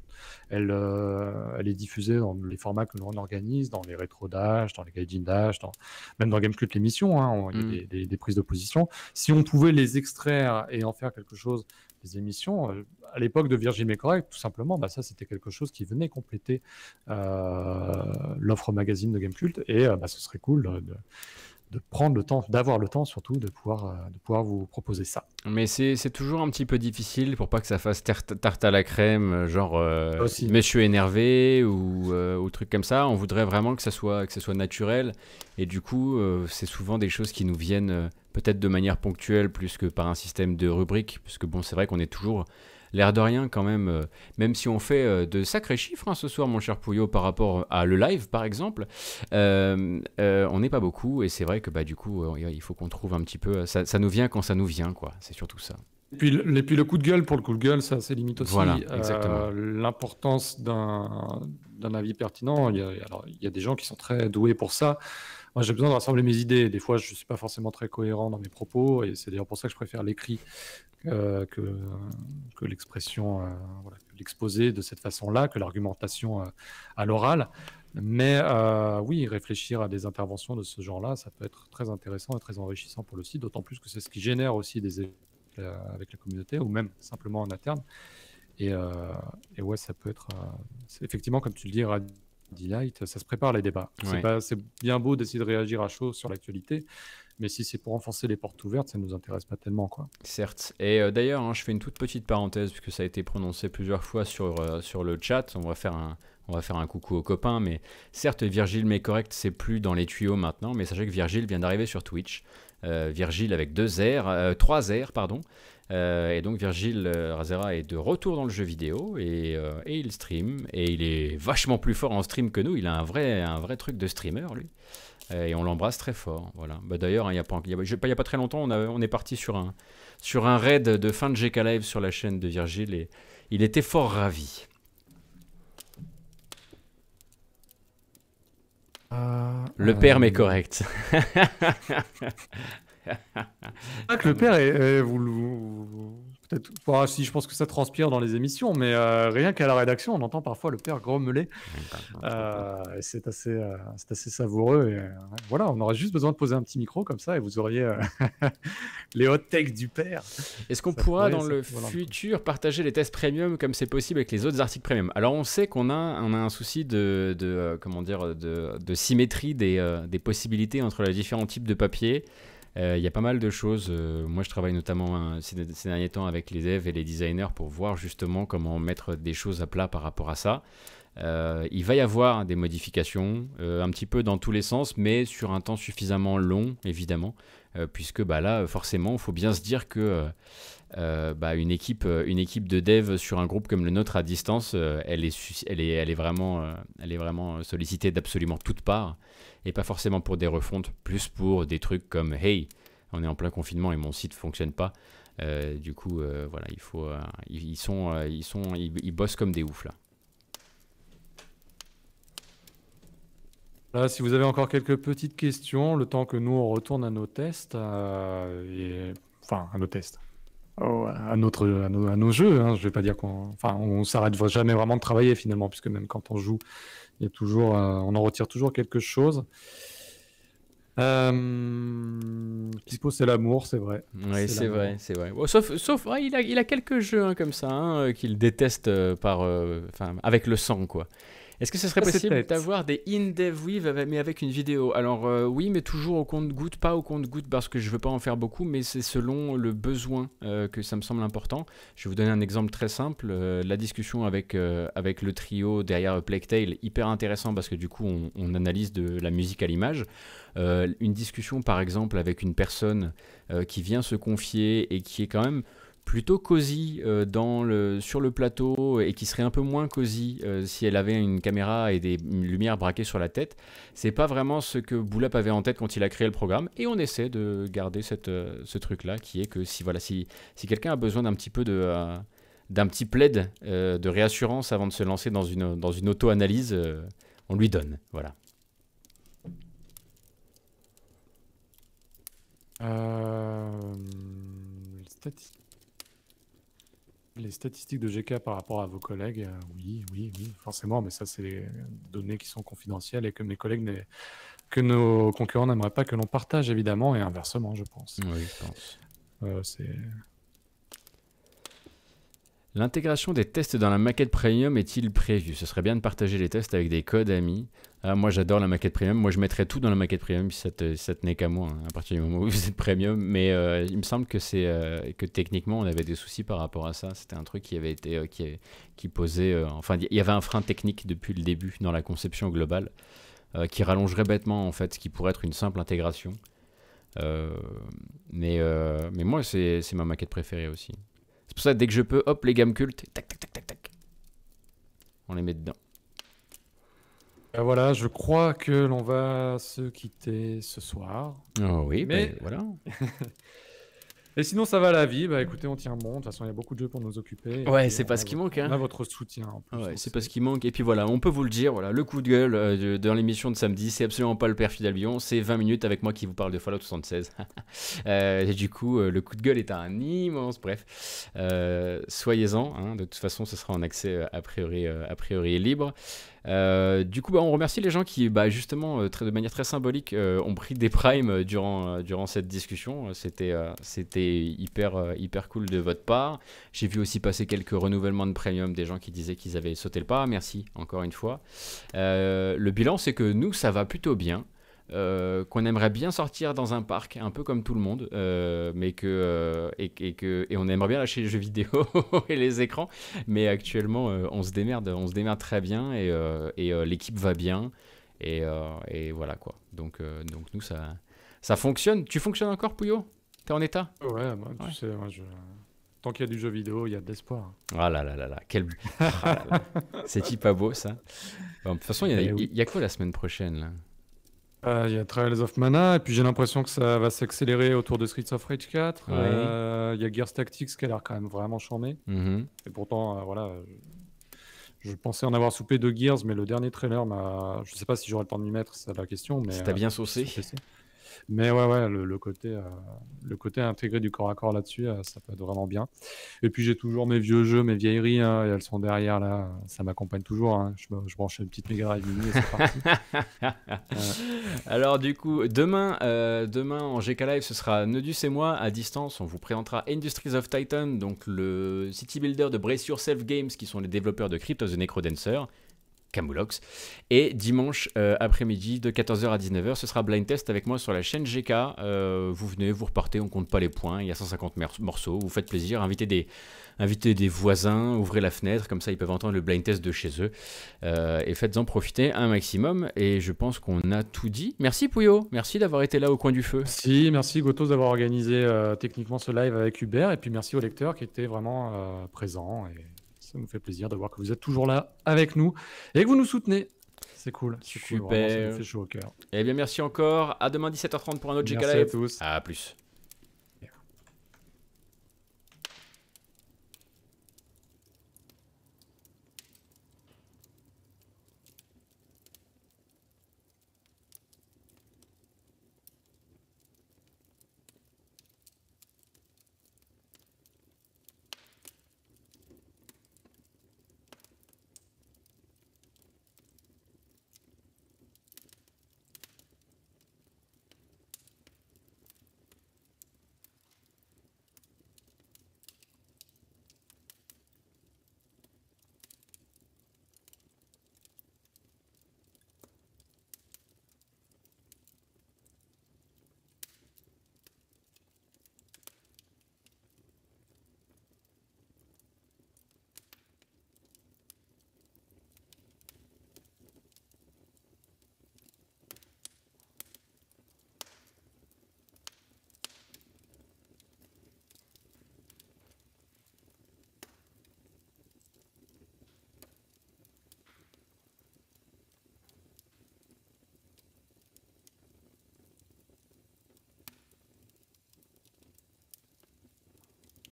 Speaker 2: elle, euh, elle est diffusée dans les formats que l'on organise, dans les rétro dash, dans les gaijin dash, dans, même dans Gamecube l'émission, hein, il y a mm. des, prises d'opposition. Si on pouvait les extraire et en faire quelque chose les émissions. Euh, à l'époque de Virgin correct tout simplement, bah, ça c'était quelque chose qui venait compléter euh, l'offre magazine de Game et euh, bah, ce serait cool de de prendre le temps, d'avoir le temps surtout, de pouvoir, euh, de pouvoir vous proposer ça.
Speaker 1: Mais c'est toujours un petit peu difficile pour pas que ça fasse tarte à la crème, euh, genre euh, monsieur énervé ou, euh, truc comme ça. On voudrait vraiment que ça soit, que ça soit naturel. Et du coup, c'est souvent des choses qui nous viennent peut-être de manière ponctuelle plus que par un système de rubrique. Parce que bon, c'est vrai qu'on est toujours l'air de rien quand même, euh, même si on fait euh, de sacrés chiffres hein, ce soir, mon cher Pouillot, par rapport à le live par exemple, euh, on n'est pas beaucoup et c'est vrai que bah, du coup, il faut qu'on trouve un petit peu. Ça, nous vient quand ça nous vient, quoi. C'est surtout ça.
Speaker 2: Et puis, le coup de gueule, pour le coup de gueule, ça, c'est limite aussi. Voilà, L'importance d'un avis pertinent. il y a des gens qui sont très doués pour ça. Moi, j'ai besoin de rassembler mes idées. Des fois, je ne suis pas forcément très cohérent dans mes propos, et c'est d'ailleurs pour ça que je préfère l'écrit euh, que, que l'expression, euh, l'exposé de cette façon-là, que l'argumentation euh, à l'oral. Mais oui, réfléchir à des interventions de ce genre-là, ça peut être très intéressant et très enrichissant pour le site, d'autant plus que c'est ce qui génère aussi des échanges avec la communauté, ou même simplement en interne. Et, et ouais, ça peut être effectivement, comme tu le dis, radio Delight, ça se prépare les débats. C'est bien beau d'essayer de réagir à chaud sur l'actualité, mais si c'est pour renforcer les portes ouvertes, ça ne nous intéresse pas tellement. Quoi. Certes.
Speaker 1: Et euh, d'ailleurs, hein, je fais une toute petite parenthèse, puisque ça a été prononcé plusieurs fois sur, euh, sur le chat. On va faire un, on va faire un coucou aux copains, mais certes, Virgile mais correct, c'est plus dans les tuyaux maintenant, mais sachez que Virgile vient d'arriver sur Twitch. Euh, Virgile avec deux R, trois R, pardon. Euh, et donc Virgile euh, Razera est de retour dans le jeu vidéo euh, et, il stream. Et il est vachement plus fort en stream que nous. Il a un vrai, un vrai truc de streamer, lui. Et on l'embrasse très fort. Voilà. Bah, d'ailleurs, hein, il n'y a, pas, y a, pas très longtemps, on, on est parti sur un, sur un raid de fin de GK sur la chaîne de Virgile et il était fort ravi. Le père est correct. <laughs> Ah, que le père
Speaker 2: est, vous, peut-être si je pense que ça transpire dans les émissions mais euh, rien qu'à la rédaction on entend parfois le père grommeler euh, c'est assez euh, c'est assez savoureux et, voilà on aurait juste besoin de poser un petit micro comme ça et vous auriez <laughs> les hot textes du père est-ce qu'on pourra dans le
Speaker 1: futur partager les tests premium comme c'est possible avec les autres articles premium alors on sait qu'on a on a un souci de, comment dire de, symétrie des, des possibilités entre les différents types de papiers euh, il y a pas mal de choses. Euh, moi, je travaille notamment ces, derniers temps avec les devs et les designers pour voir justement comment mettre des choses à plat par rapport à ça. Euh, il va y avoir des modifications, un petit peu dans tous les sens, mais sur un temps suffisamment long, évidemment, puisque bah, là, forcément, il faut bien se dire que euh, bah, une, équipe, euh, une équipe de dev sur un groupe comme le nôtre à distance, euh, elle, est, elle, elle, est vraiment, elle est vraiment sollicitée d'absolument toutes parts, et pas forcément pour des refontes, plus pour des trucs comme Hey, on est en plein confinement et mon site fonctionne pas. du coup, voilà, il faut, ils, sont, ils, sont, ils, bossent comme des oufs là.
Speaker 2: Là, si vous avez encore quelques petites questions, le temps que nous on retourne à nos tests, et, enfin à nos tests, Oh, à, notre, à, nos, jeux. Hein. Je vais pas dire qu'on enfin, on s'arrête jamais vraiment de travailler finalement, puisque même quand on joue, il y a toujours, euh, on en retire toujours quelque chose. Euh... Pispo, c'est l'amour, c'est vrai. Oui, c'est vrai, c'est vrai. Oh, sauf, sauf il, a, il a quelques jeux hein, comme ça
Speaker 1: hein, euh, qu'il déteste euh, par, avec le sang, quoi. Est-ce que ce serait possible d'avoir des in-dev weave mais avec une vidéo Alors euh, oui, mais toujours au compte-goutte, pas au compte-goutte parce que je veux pas en faire beaucoup, mais c'est selon le besoin euh, que ça me semble important. Je vais vous donner un exemple très simple. Euh, la discussion avec, avec le trio derrière Plague Tale, hyper intéressant parce que du coup on, on analyse de la musique à l'image. une discussion par exemple avec une personne qui vient se confier et qui est quand même plutôt cosy euh, sur le plateau et qui serait un peu moins cosy euh, si elle avait une caméra et des lumières braquées sur la tête. C'est pas vraiment ce que Boulap avait en tête quand il a créé le programme et on essaie de garder euh, ce truc là qui est que si quelqu'un a besoin d'un petit peu de d'un petit plaid de réassurance avant de se lancer dans une, auto-analyse, on lui donne. Voilà
Speaker 2: les statistiques de GK par rapport à vos collègues, euh, oui, oui, oui, forcément, mais ça, c'est des données qui sont confidentielles et que mes collègues, que nos concurrents n'aimeraient pas que l'on partage, évidemment, et inversement, je pense. Oui, je pense. Euh,
Speaker 1: L'intégration des tests dans la maquette premium est-il prévue Ce serait bien de partager les tests avec des codes amis. Ah, moi, j'adore la maquette premium. Moi, je mettrais tout dans la maquette premium si ça, te, qu'à moi, hein, à partir du moment où vous êtes premium. Mais euh, il me semble que, c'est, euh, que techniquement, on avait des soucis par rapport à ça. C'était un truc qui avait été. Euh, qui, posait. enfin, il y avait un frein technique depuis le début dans la conception globale qui rallongerait bêtement, en fait, ce qui pourrait être une simple intégration. mais, mais moi, c'est, ma maquette préférée aussi. C'est pour ça, dès que je peux, hop, les gammes cultes, tac, tac, tac, tac, tac. On les met
Speaker 2: dedans. Euh, voilà, je crois que l'on va se quitter ce soir. Oh oui, mais ben, voilà. <laughs> Et sinon, ça va la vie. Bah écoutez, on tient bon. De toute façon, il y a beaucoup de jeux pour nous occuper. Ouais, c'est pas ce qui manque. Hein. On a votre soutien. En
Speaker 1: plus, ouais, c'est pas ce qui manque. Et puis voilà, on peut vous le dire. Voilà, le coup de gueule euh, dans l'émission de samedi, c'est absolument pas le père d'Albion. C'est 20 minutes avec moi qui vous parle de Fallout 76. <laughs> euh, et du coup, euh, le coup de gueule est un immense. Bref, soyez-en. Hein, de toute façon, ce sera en accès a priori, a priori libre. Euh, du coup, bah, on remercie les gens qui, bah, justement, euh, de manière très symbolique, euh, ont pris des primes durant, cette discussion. C'était hyper, hyper cool de votre part. J'ai vu aussi passer quelques renouvellements de premium des gens qui disaient qu'ils avaient sauté le pas. Merci encore une fois. le bilan, c'est que nous, ça va plutôt bien. Euh, qu'on aimerait bien sortir dans un parc, un peu comme tout le monde, euh, mais euh, que, et, on aimerait bien lâcher les jeux vidéo <laughs> et les écrans, mais actuellement on se démerde, on se démerde très bien et, l'équipe va bien et, voilà quoi. Donc donc nous ça ça fonctionne. Tu fonctionnes encore Pouillot T'es en état
Speaker 2: Ouais, bah, tu sais, tant qu'il y a du jeu vidéo, il y a de l'espoir. Ah là là là là, quel. <laughs> Ah C'est-il pas beau
Speaker 1: ça De toute façon, il y, a, eh il y a quoi la semaine prochaine là
Speaker 2: ah, il y a Trails of Mana, et puis j'ai l'impression que ça va s'accélérer autour de Streets of Rage 4. Euh, il y a Gears Tactics qui a l'air quand même vraiment charmé. Mhm. Et pourtant, euh, voilà, je, pensais en avoir soupé deux Gears, mais le dernier trailer m'a. Je sais pas si j'aurai le temps de m'y mettre, c'est la question. Mais, c'était euh, bien saucé mais ouais, ouais euh, le, côté, intégré du corps à corps là-dessus, euh, ça peut être vraiment bien. Et puis j'ai toujours mes vieux jeux, mes vieilleries, hein, elles sont derrière là, ça m'accompagne toujours. Hein. Je, branche une petite méga Drive Mini et c'est parti. <laughs>
Speaker 1: Alors du coup, demain, euh, demain en GK Live, ce sera Nodus et moi à distance. On vous présentera Industries of Titan, donc le city builder de Brace Yourself Games, qui sont les développeurs de Crypto the Necrodancer. Camoulox. Et dimanche euh, après-midi de 14h à 19h, ce sera Blind Test avec moi sur la chaîne GK. Euh, vous venez, vous repartez, on compte pas les points, il y a 150 morceaux, vous faites plaisir, invitez des, invitez des voisins, ouvrez la fenêtre, comme ça ils peuvent entendre le Blind Test de chez eux. Euh, et faites-en profiter un maximum. Et je pense qu'on a
Speaker 2: tout dit. Merci Pouillot, merci d'avoir été là au coin du feu. Si, merci Gotos d'avoir organisé techniquement ce live avec Hubert, et puis merci aux lecteurs qui étaient vraiment présents. Et... Ça nous fait plaisir de voir que vous êtes toujours là avec nous et que vous nous soutenez. C'est cool. Super. ça fait chaud au cœur.
Speaker 1: Eh bien, merci encore. À demain 17h30 pour un autre GK Live. à tous. À plus.